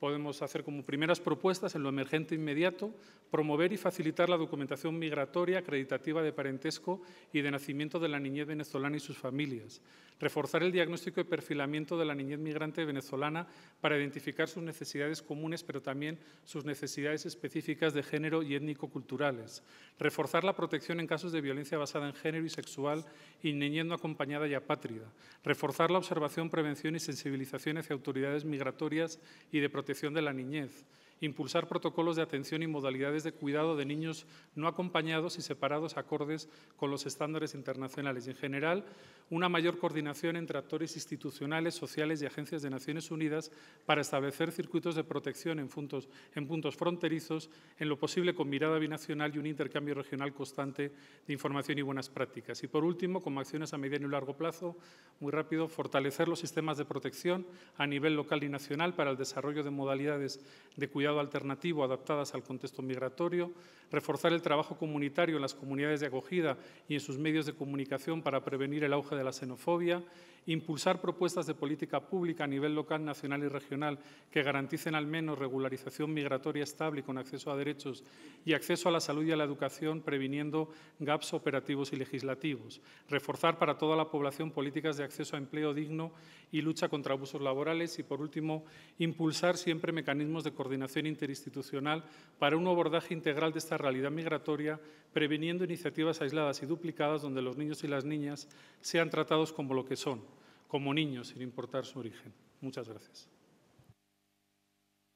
Podemos hacer como primeras propuestas en lo emergente inmediato, promover y facilitar la documentación migratoria acreditativa de parentesco y de nacimiento de la niñez venezolana y sus familias, reforzar el diagnóstico y perfilamiento de la niñez migrante venezolana para identificar sus necesidades comunes, pero también sus necesidades específicas de género y étnico-culturales, reforzar la protección en casos de violencia basada en género y sexual y niñez no acompañada y apátrida, reforzar la observación, prevención y sensibilización hacia autoridades migratorias y de protección de la niñez impulsar protocolos de atención y modalidades de cuidado de niños no acompañados y separados acordes con los estándares internacionales. en general, una mayor coordinación entre actores institucionales, sociales y agencias de Naciones Unidas para establecer circuitos de protección en puntos, en puntos fronterizos, en lo posible con mirada binacional y un intercambio regional constante de información y buenas prácticas. Y, por último, como acciones a mediano y largo plazo, muy rápido, fortalecer los sistemas de protección a nivel local y nacional para el desarrollo de modalidades de cuidado alternativo adaptadas al contexto migratorio, reforzar el trabajo comunitario en las comunidades de acogida y en sus medios de comunicación para prevenir el auge de la xenofobia, impulsar propuestas de política pública a nivel local, nacional y regional que garanticen al menos regularización migratoria estable y con acceso a derechos y acceso a la salud y a la educación, previniendo gaps operativos y legislativos, reforzar para toda la población políticas de acceso a empleo digno y lucha contra abusos laborales y, por último, impulsar siempre mecanismos de coordinación interinstitucional para un abordaje integral de esta realidad migratoria, previniendo iniciativas aisladas y duplicadas donde los niños y las niñas sean tratados como lo que son, como niños, sin importar su origen. Muchas gracias.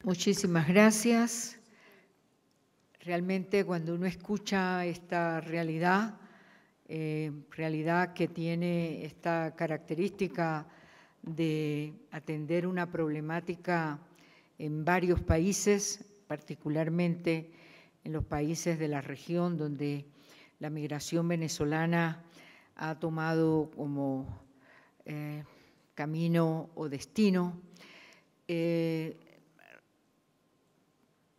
Muchísimas gracias. Realmente cuando uno escucha esta realidad, eh, realidad que tiene esta característica de atender una problemática en varios países, particularmente en los países de la región donde la migración venezolana ha tomado como eh, camino o destino, eh,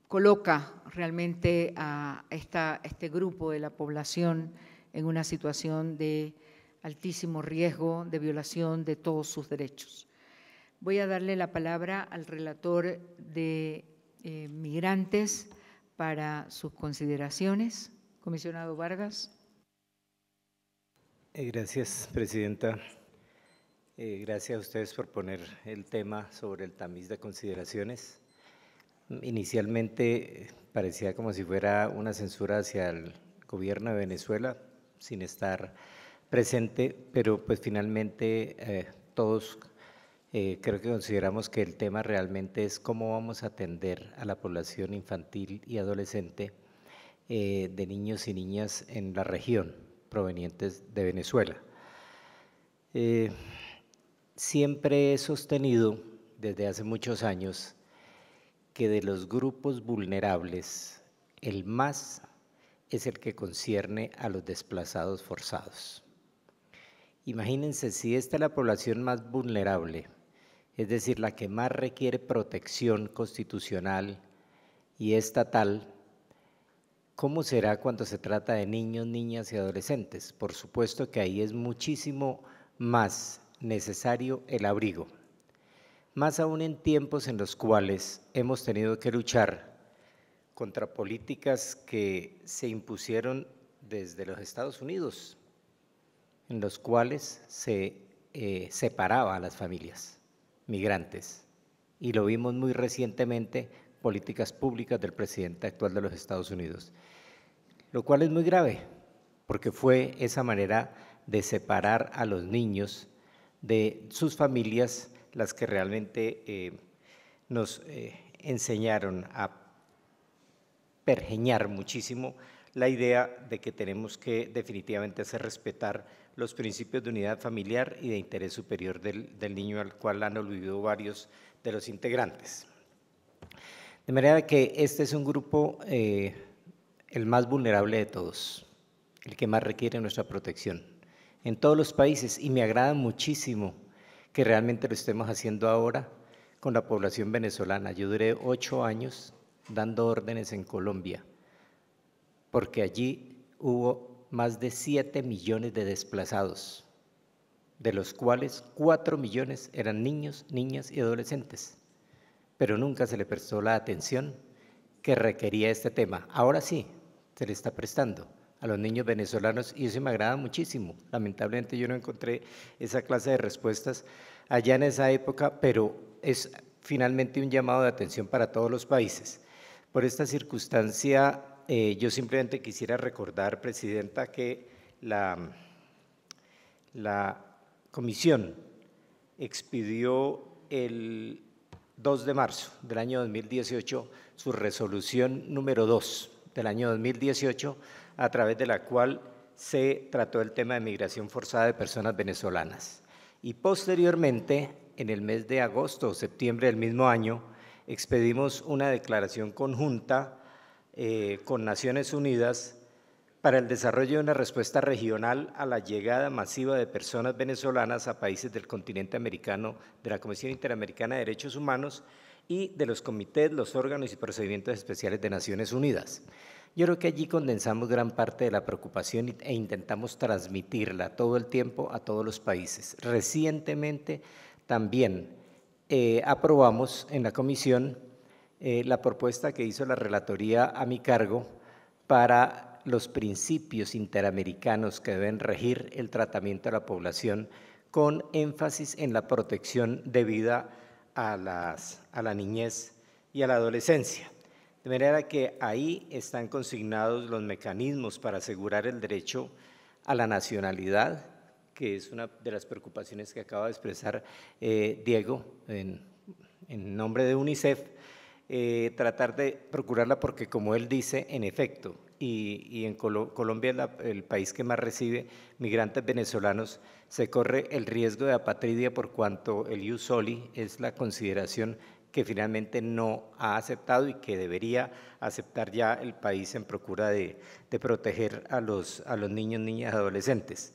coloca realmente a este grupo de la población en una situación de altísimo riesgo de violación de todos sus derechos. Voy a darle la palabra al relator de eh, migrantes para sus consideraciones. Comisionado Vargas. Eh, gracias, Presidenta. Eh, gracias a ustedes por poner el tema sobre el tamiz de consideraciones. Inicialmente parecía como si fuera una censura hacia el gobierno de Venezuela, sin estar presente, pero pues finalmente todos eh, creo que consideramos que el tema realmente es cómo vamos a atender a la población infantil y adolescente eh, de niños y niñas en la región provenientes de Venezuela. Eh, siempre he sostenido desde hace muchos años que de los grupos vulnerables, el más es el que concierne a los desplazados forzados. Imagínense si esta es la población más vulnerable es decir, la que más requiere protección constitucional y estatal, ¿cómo será cuando se trata de niños, niñas y adolescentes? Por supuesto que ahí es muchísimo más necesario el abrigo, más aún en tiempos en los cuales hemos tenido que luchar contra políticas que se impusieron desde los Estados Unidos, en los cuales se eh, separaba a las familias migrantes. Y lo vimos muy recientemente, políticas públicas del presidente actual de los Estados Unidos. Lo cual es muy grave, porque fue esa manera de separar a los niños de sus familias las que realmente eh, nos eh, enseñaron a pergeñar muchísimo la idea de que tenemos que definitivamente hacer respetar los principios de unidad familiar y de interés superior del, niño al cual han olvidado varios de los integrantes. De manera que este es un grupo eh, el más vulnerable de todos, el que más requiere nuestra protección en todos los países y me agrada muchísimo que realmente lo estemos haciendo ahora con la población venezolana. Yo duré ocho años dando órdenes en Colombia porque allí hubo más de 7 millones de desplazados, de los cuales 4 millones eran niños, niñas y adolescentes. Pero nunca se le prestó la atención que requería este tema. Ahora sí, se le está prestando a los niños venezolanos y eso me agrada muchísimo. Lamentablemente yo no encontré esa clase de respuestas allá en esa época, pero es finalmente un llamado de atención para todos los países. Por esta circunstancia eh, yo simplemente quisiera recordar, Presidenta, que la, la Comisión expidió el 2 de marzo del año 2018 su resolución número 2 del año 2018, a través de la cual se trató el tema de migración forzada de personas venezolanas. Y posteriormente, en el mes de agosto o septiembre del mismo año, expedimos una declaración conjunta eh, con Naciones Unidas para el desarrollo de una respuesta regional a la llegada masiva de personas venezolanas a países del continente americano de la Comisión Interamericana de Derechos Humanos y de los comités, los órganos y procedimientos especiales de Naciones Unidas. Yo creo que allí condensamos gran parte de la preocupación e intentamos transmitirla todo el tiempo a todos los países. Recientemente también eh, aprobamos en la comisión eh, la propuesta que hizo la Relatoría a mi cargo para los principios interamericanos que deben regir el tratamiento de la población con énfasis en la protección debida a, las, a la niñez y a la adolescencia. De manera que ahí están consignados los mecanismos para asegurar el derecho a la nacionalidad, que es una de las preocupaciones que acaba de expresar eh, Diego en, nombre de UNICEF, eh, tratar de procurarla porque como él dice, en efecto, y, en Colombia, el país que más recibe migrantes venezolanos, se corre el riesgo de apatridia por cuanto el iusoli es la consideración que finalmente no ha aceptado y que debería aceptar ya el país en procura de, proteger a los, a los niños, niñas, adolescentes.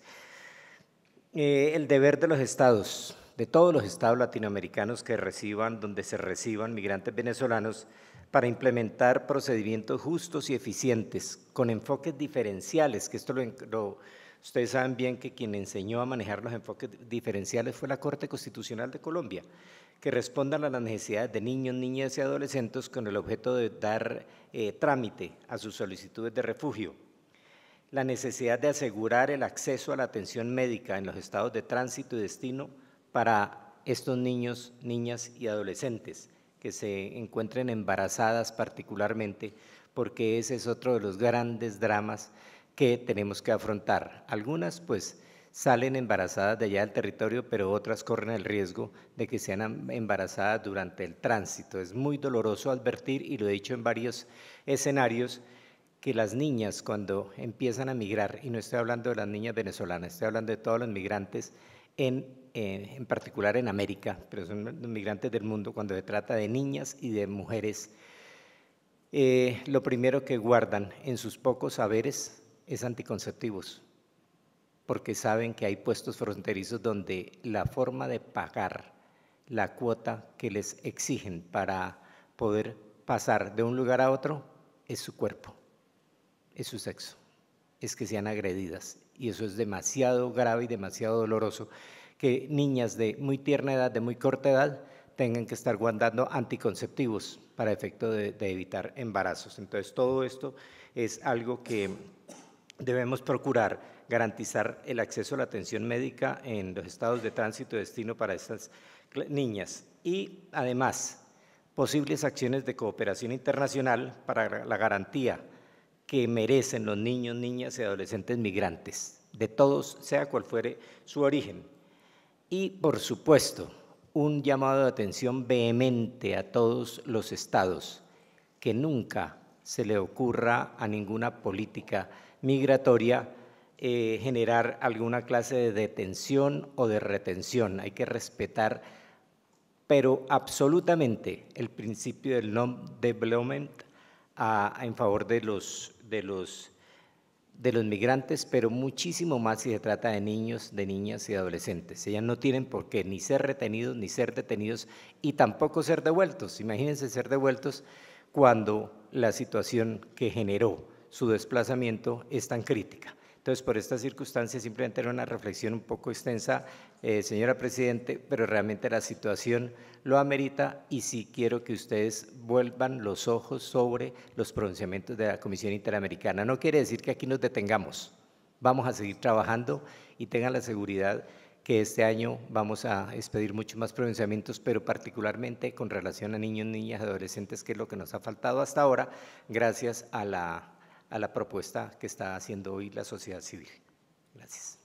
Eh, el deber de los estados de todos los estados latinoamericanos que reciban, donde se reciban migrantes venezolanos, para implementar procedimientos justos y eficientes, con enfoques diferenciales, que esto lo, ustedes saben bien que quien enseñó a manejar los enfoques diferenciales fue la Corte Constitucional de Colombia, que respondan a las necesidades de niños, niñas y adolescentes con el objeto de dar eh, trámite a sus solicitudes de refugio. La necesidad de asegurar el acceso a la atención médica en los estados de tránsito y destino para estos niños, niñas y adolescentes que se encuentren embarazadas particularmente, porque ese es otro de los grandes dramas que tenemos que afrontar. Algunas pues salen embarazadas de allá del territorio, pero otras corren el riesgo de que sean embarazadas durante el tránsito. Es muy doloroso advertir, y lo he dicho en varios escenarios, que las niñas cuando empiezan a migrar, y no estoy hablando de las niñas venezolanas, estoy hablando de todos los migrantes, eh, en, particular en América, pero son migrantes del mundo, cuando se trata de niñas y de mujeres, eh, lo primero que guardan en sus pocos saberes es anticonceptivos, porque saben que hay puestos fronterizos donde la forma de pagar la cuota que les exigen para poder pasar de un lugar a otro es su cuerpo, es su sexo, es que sean agredidas y eso es demasiado grave y demasiado doloroso, que niñas de muy tierna edad, de muy corta edad, tengan que estar guardando anticonceptivos para efecto de, evitar embarazos. Entonces, todo esto es algo que debemos procurar, garantizar el acceso a la atención médica en los estados de tránsito y destino para estas niñas. Y además, posibles acciones de cooperación internacional para la garantía que merecen los niños, niñas y adolescentes migrantes, de todos, sea cual fuere su origen. Y, por supuesto, un llamado de atención vehemente a todos los estados, que nunca se le ocurra a ninguna política migratoria eh, generar alguna clase de detención o de retención. Hay que respetar, pero absolutamente, el principio del non-development en favor de los de los, de los migrantes, pero muchísimo más si se trata de niños, de niñas y de adolescentes. Ellas no tienen por qué ni ser retenidos, ni ser detenidos y tampoco ser devueltos. Imagínense ser devueltos cuando la situación que generó su desplazamiento es tan crítica. Entonces, por estas circunstancias, simplemente era una reflexión un poco extensa, eh, señora Presidente, pero realmente la situación lo amerita y sí quiero que ustedes vuelvan los ojos sobre los pronunciamientos de la Comisión Interamericana. No quiere decir que aquí nos detengamos, vamos a seguir trabajando y tengan la seguridad que este año vamos a expedir muchos más pronunciamientos, pero particularmente con relación a niños, niñas, adolescentes, que es lo que nos ha faltado hasta ahora, gracias a la a la propuesta que está haciendo hoy la sociedad civil. Gracias.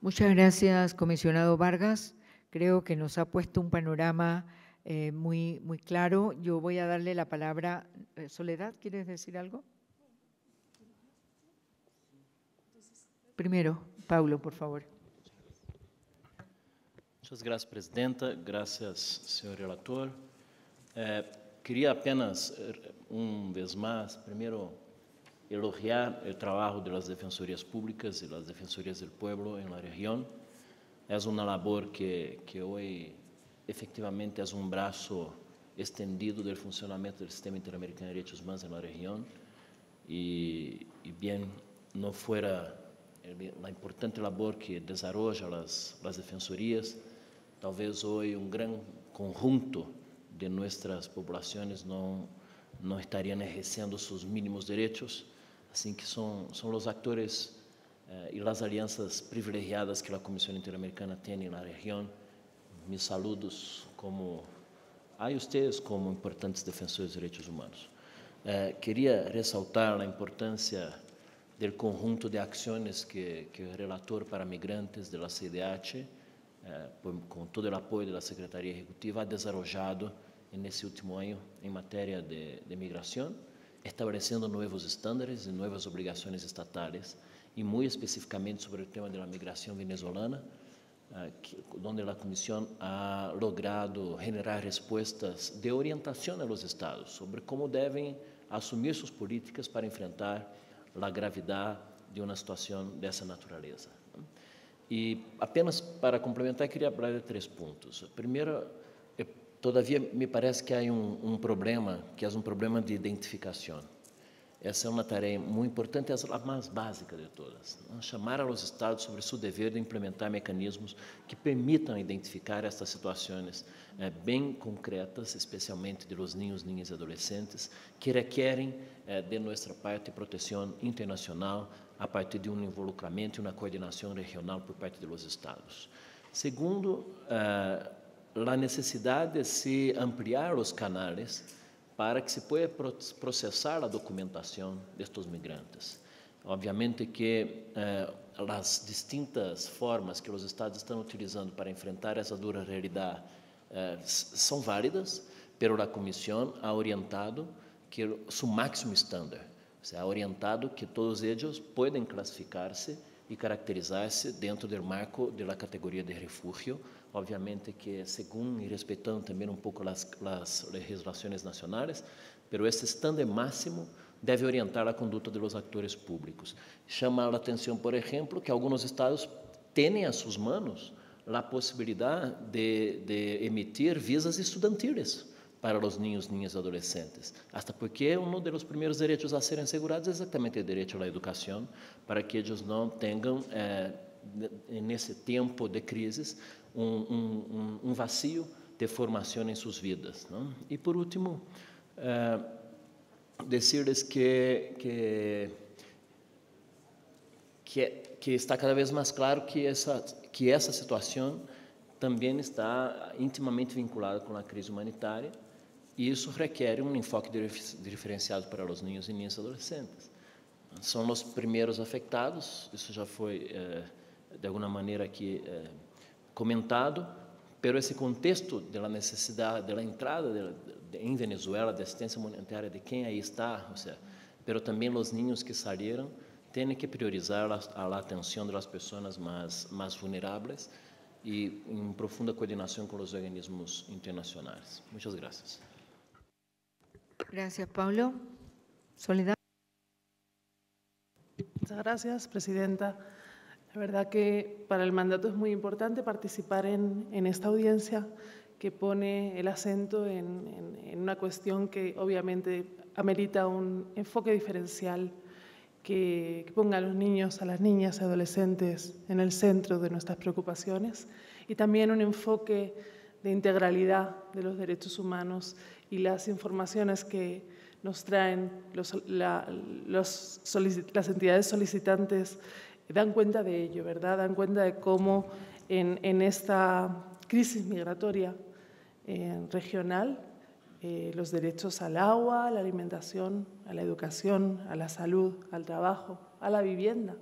Muchas gracias, comisionado Vargas. Creo que nos ha puesto un panorama eh, muy, muy claro. Yo voy a darle la palabra. Eh, Soledad, ¿quieres decir algo? Primero, Pablo, por favor. Muchas gracias, presidenta. Gracias, señor relator. Eh, quería apenas, un vez más, primero elogiar el trabajo de las defensorías públicas y las defensorías del pueblo en la región. Es una labor que, que hoy efectivamente es un brazo extendido del funcionamiento del sistema interamericano de derechos humanos en la región y, y bien no fuera la importante labor que desarrolla las, defensorías, tal vez hoy un gran conjunto de nuestras poblaciones no, no estarían ejerciendo sus mínimos derechos assim que são são os atores eh, e as alianças privilegiadas que a Comissão Interamericana tem na região. me saludos como a vocês como importantes defensores de direitos humanos. Eh, queria ressaltar a importância do conjunto de ações que, que o relator para migrantes da CIDH, eh, com todo o apoio da Secretaria Executiva, ha desarrollado nesse último ano em matéria de, de migração estabelecendo novos estándares e novas obrigações estatais e muito especificamente sobre o tema da migração venezolana, ah, onde a comissão ha logrado generar respostas de orientação aos estados sobre como devem assumir suas políticas para enfrentar a gravidade de uma situação dessa natureza. E apenas para complementar, queria falar de três pontos. Primeiro primeira Todavia, me parece que há um, um problema, que é um problema de identificação. Essa é uma tarefa muito importante, é a mais básica de todas. Chamar aos Estados sobre seu dever de implementar mecanismos que permitam identificar estas situações é, bem concretas, especialmente de los ninhos, ninhas e adolescentes, que requerem é, de nossa parte proteção internacional a partir de um involucramento e uma coordenação regional por parte dos Estados. Segundo, é, a necessidade de se ampliar os canais para que se possa processar a documentação destes migrantes. Obviamente que eh, as distintas formas que os estados estão utilizando para enfrentar essa dura realidade eh, são válidas, pero a comissão ha orientado que o máximo estándar, seja, ha orientado que todos eles podem classificar-se e caracterizar-se dentro do marco da de categoria de refúgio obviamente que según y respetando también un poco las, las legislaciones nacionales, pero ese estándar máximo deve orientar a conduta de los actores públicos. Chama a atención, por ejemplo, que algunos estados tienen a sus manos la posibilidad de, de emitir visas estudantiles para os niños, niñas e adolescentes. Hasta porque um dos primeiros direitos a serem assegurados é exatamente o direito à educação, para que eles não tenham, eh, nesse tempo de crises, um, um, um de formação em suas vidas. Não? E por último, eh, dizer-lhes que, que, que, que, está cada vez mais claro que essa, que essa situação também está intimamente vinculada com a crise humanitária e isso requer um enfoque diferenciado para os ninhos e ninhas adolescentes. São os primeiros afetados, isso já foi, é, de alguma maneira, aqui. É, comentado, pero esse contexto da necessidade, da entrada de, de, em Venezuela da assistência humanitária de quem aí está, ou seja, pero também os ninhos que saíram, tem que priorizar a, atenção das pessoas mais, mais vulneráveis e em profunda coordenação com os organismos internacionais. Muitas graças. Gracias, Paulo. Soledad. Muchas gracias, Presidenta. La verdad que para el mandato es muy importante participar en, esta audiencia que pone el acento en, una cuestión que obviamente amerita un enfoque diferencial que, ponga a los niños, a las niñas y adolescentes en el centro de nuestras preocupaciones y también un enfoque de integralidad de los derechos humanos y las informaciones que nos traen las entidades solicitantes dan cuenta de ello, ¿verdad? Dan cuenta de cómo en, esta crisis migratoria eh, regional eh, los derechos al agua, a la alimentación, a la educación, a la salud, al trabajo, a la vivienda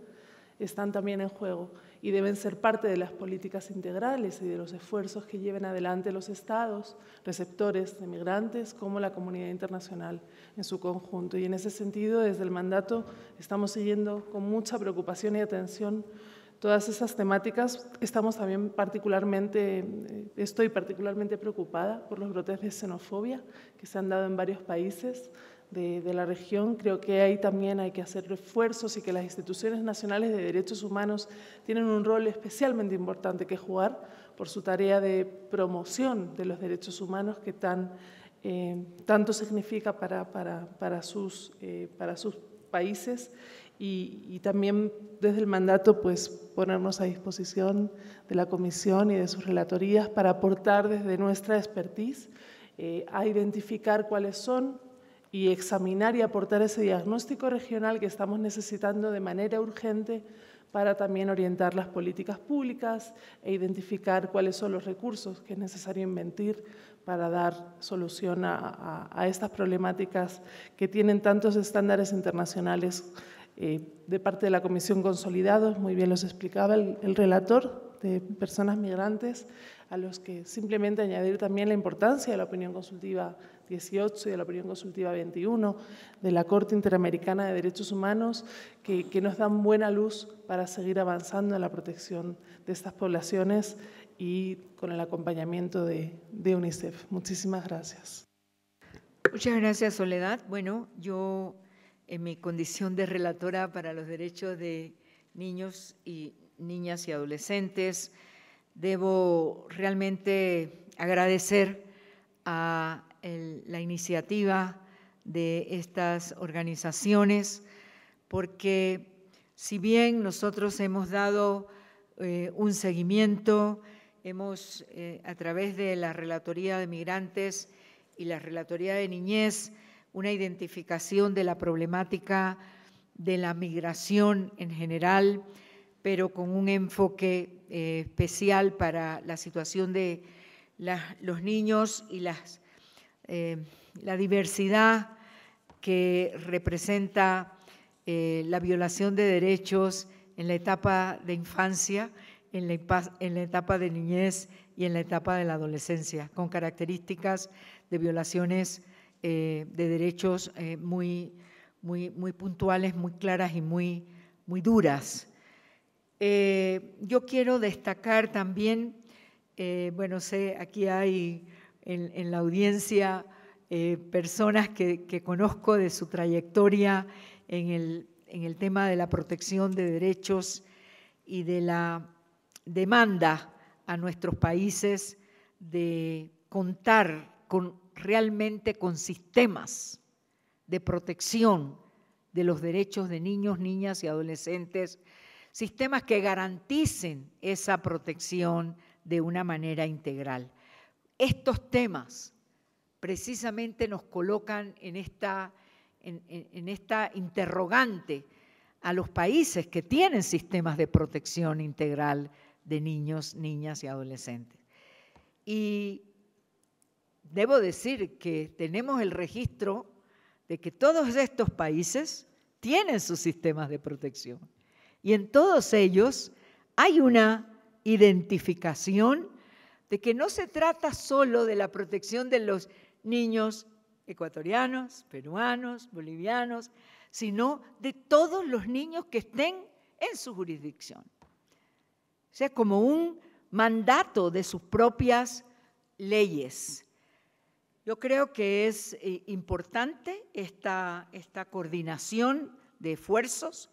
están también en juego y deben ser parte de las políticas integrales y de los esfuerzos que lleven adelante los estados receptores de migrantes como la comunidad internacional en su conjunto. Y en ese sentido, desde el mandato estamos siguiendo con mucha preocupación y atención todas esas temáticas. Estamos también particularmente, eh, estoy particularmente preocupada por los brotes de xenofobia que se han dado en varios países de, la región, creo que ahí también hay que hacer esfuerzos y que las instituciones nacionales de derechos humanos tienen un rol especialmente importante que jugar por su tarea de promoción de los derechos humanos que tan, eh, tanto significa para, para, para sus, eh, para sus países y, también desde el mandato pues ponernos a disposición de la comisión y de sus relatorías para aportar desde nuestra expertise eh, a identificar cuáles son y examinar y aportar ese diagnóstico regional que estamos necesitando de manera urgente para también orientar las políticas públicas e identificar cuáles son los recursos que es necesario inventir para dar solución a, estas problemáticas que tienen tantos estándares internacionales eh, de parte de la Comisión consolidados, muy bien los explicaba el relator, de personas migrantes a los que simplemente añadir también la importancia de la opinión consultiva 18 y de la opinión consultiva 21 de la Corte Interamericana de Derechos Humanos, que, nos dan buena luz para seguir avanzando en la protección de estas poblaciones y con el acompañamiento de UNICEF. Muchísimas gracias. Muchas gracias, Soledad. Bueno, yo en mi condición de relatora para los derechos de niños y niñas y adolescentes, Debo realmente agradecer a la iniciativa de estas organizaciones, porque si bien nosotros hemos dado eh, un seguimiento, hemos, eh, a través de la Relatoría de Migrantes y la Relatoría de Niñez, una identificación de la problemática de la migración en general, pero con un enfoque eh, especial para la situación de los niños y eh, la diversidad que representa eh, la violación de derechos en la etapa de infancia, en la, etapa de niñez y en la etapa de la adolescencia, con características de violaciones de derechos muy, puntuales, muy claras y muy duras. Eh, yo quiero destacar también, eh, bueno, sé, aquí hay en, la audiencia eh, personas que, conozco de su trayectoria en el, tema de la protección de derechos y de la demanda a nuestros países de contar realmente con sistemas de protección de los derechos de niños, niñas y adolescentes sistemas que garanticen esa protección de una manera integral. Estos temas precisamente nos colocan en esta, en, esta interrogante a los países que tienen sistemas de protección integral de niños, niñas y adolescentes. Y debo decir que tenemos el registro de que todos estos países tienen sus sistemas de protección. Y en todos ellos hay una identificación de que no se trata solo de la protección de los niños ecuatorianos, peruanos, bolivianos, sino de todos los niños que estén en su jurisdicción. O sea, como un mandato de sus propias leyes. Yo creo que es eh, importante esta, esta coordinación de esfuerzos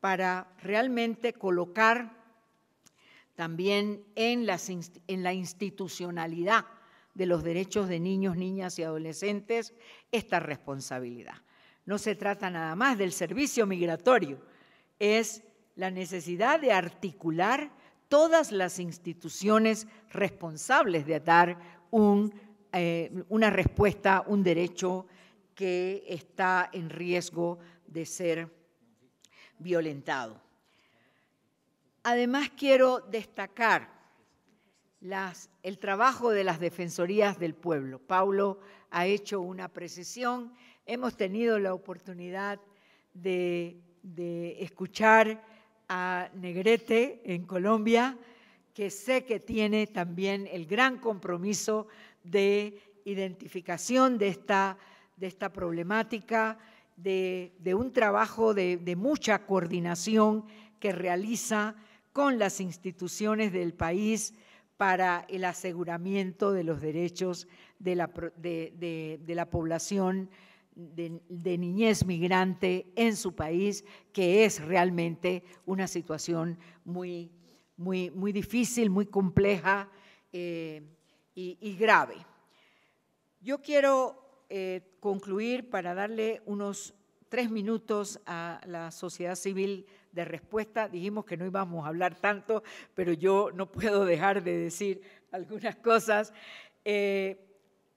para realmente colocar también en, la institucionalidad de los derechos de niños, niñas y adolescentes esta responsabilidad. No se trata nada más del servicio migratorio, es la necesidad de articular todas las instituciones responsables de dar eh, una respuesta, un derecho que está en riesgo de ser violentado. Además, quiero destacar el trabajo de las Defensorías del Pueblo. Paulo ha hecho una precisión hemos tenido la oportunidad de, de escuchar a Negrete en Colombia, que sé que tiene también el gran compromiso de identificación de esta, de esta problemática de, un trabajo de, mucha coordinación que realiza con las instituciones del país para el aseguramiento de los derechos de la, de, la población de, niñez migrante en su país, que es realmente una situación muy, muy, muy difícil, muy compleja eh, y, y grave. Yo quiero eh, concluir para darle unos tres minutos a la sociedad civil de respuesta. Dijimos que no íbamos a hablar tanto, pero yo no puedo dejar de decir algunas cosas. Eh,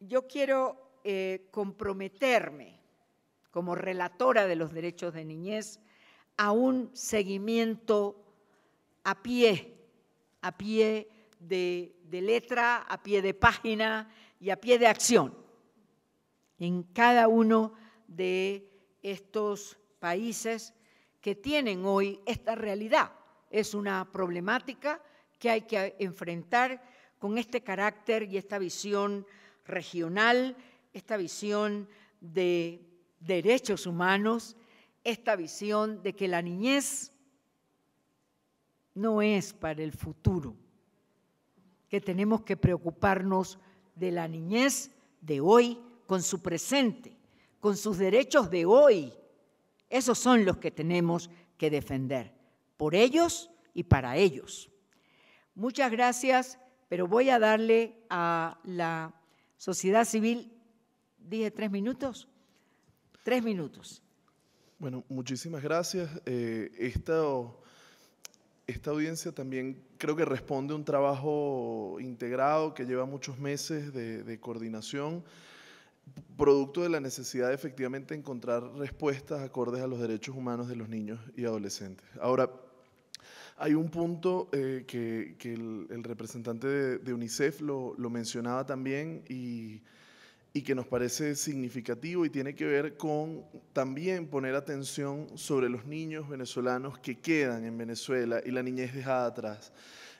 yo quiero eh, comprometerme como relatora de los derechos de niñez a un seguimiento a pie, a pie de letra, a pie de página y a pie de acción en cada uno de estos países que tienen hoy esta realidad. Es una problemática que hay que enfrentar con este carácter y esta visión regional, esta visión de derechos humanos, esta visión de que la niñez no es para el futuro, que tenemos que preocuparnos de la niñez de hoy con su presente, con sus derechos de hoy. Esos son los que tenemos que defender, por ellos y para ellos. Muchas gracias, pero voy a darle a la sociedad civil, dije tres minutos, tres minutos. Bueno, muchísimas gracias. Eh, esta, audiencia también creo que responde a un trabajo integrado que lleva muchos meses de coordinación producto de la necesidad de efectivamente encontrar respuestas acordes a los derechos humanos de los niños y adolescentes. Ahora, hay un punto eh, que, el, representante de, UNICEF lo, lo, mencionaba también y, y, que nos parece significativo y tiene que ver con también poner atención sobre los niños venezolanos que quedan en Venezuela y la niñez dejada atrás.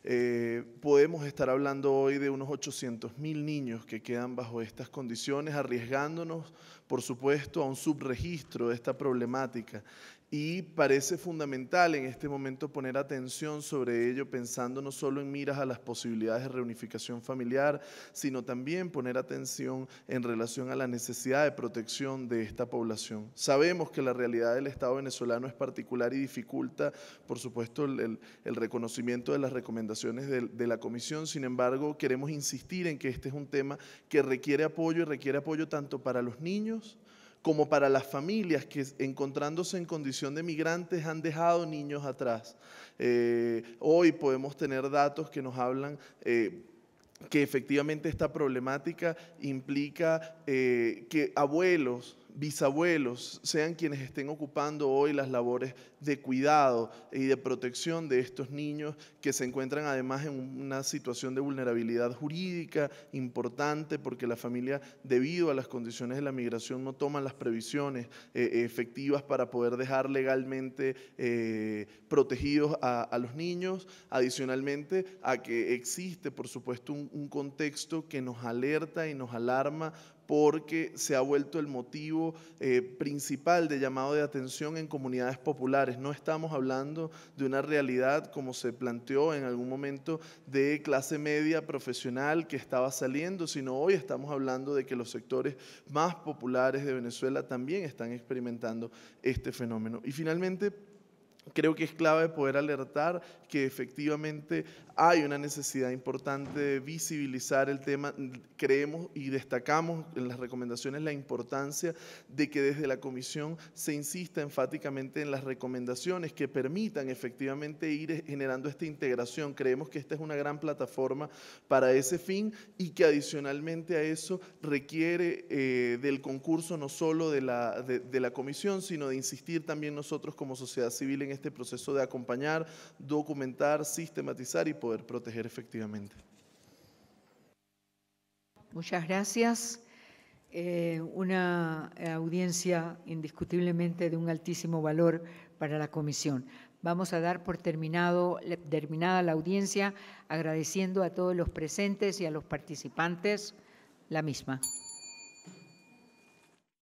Eh, podemos estar hablando hoy de unos 800 mil niños que quedan bajo estas condiciones, arriesgándonos, por supuesto, a un subregistro de esta problemática. Y parece fundamental en este momento poner atención sobre ello, pensando no solo en miras a las posibilidades de reunificación familiar, sino también poner atención en relación a la necesidad de protección de esta población. Sabemos que la realidad del Estado venezolano es particular y dificulta, por supuesto, el, reconocimiento de las recomendaciones de la Comisión. Sin embargo, queremos insistir en que este es un tema que requiere apoyo y requiere apoyo tanto para los niños, como para las familias que encontrándose en condición de migrantes han dejado niños atrás. Eh, hoy podemos tener datos que nos hablan... Eh, que efectivamente esta problemática implica eh, que abuelos bisabuelos sean quienes estén ocupando hoy las labores de cuidado y de protección de estos niños que se encuentran además en una situación de vulnerabilidad jurídica importante porque la familia debido a las condiciones de la migración no toma las previsiones eh, efectivas para poder dejar legalmente eh, protegidos a, los niños, adicionalmente a que existe por supuesto un contexto que nos alerta y nos alarma porque se ha vuelto el motivo eh, principal de llamado de atención en comunidades populares. No estamos hablando de una realidad como se planteó en algún momento de clase media profesional que estaba saliendo, sino hoy estamos hablando de que los sectores más populares de Venezuela también están experimentando este fenómeno. Y finalmente, creo que es clave poder alertar que efectivamente hay una necesidad importante de visibilizar el tema. Creemos y destacamos en las recomendaciones la importancia de que desde la comisión se insista enfáticamente en las recomendaciones que permitan efectivamente ir generando esta integración. Creemos que esta es una gran plataforma para ese fin y que adicionalmente a eso requiere eh, del concurso no solo de la, la comisión, sino de insistir también nosotros como sociedad civil en este este proceso de acompañar, documentar, sistematizar y poder proteger efectivamente. Muchas gracias. Eh, una audiencia indiscutiblemente de un altísimo valor para la comisión. Vamos a dar por terminado, terminada la audiencia, agradeciendo a todos los presentes y a los participantes la misma.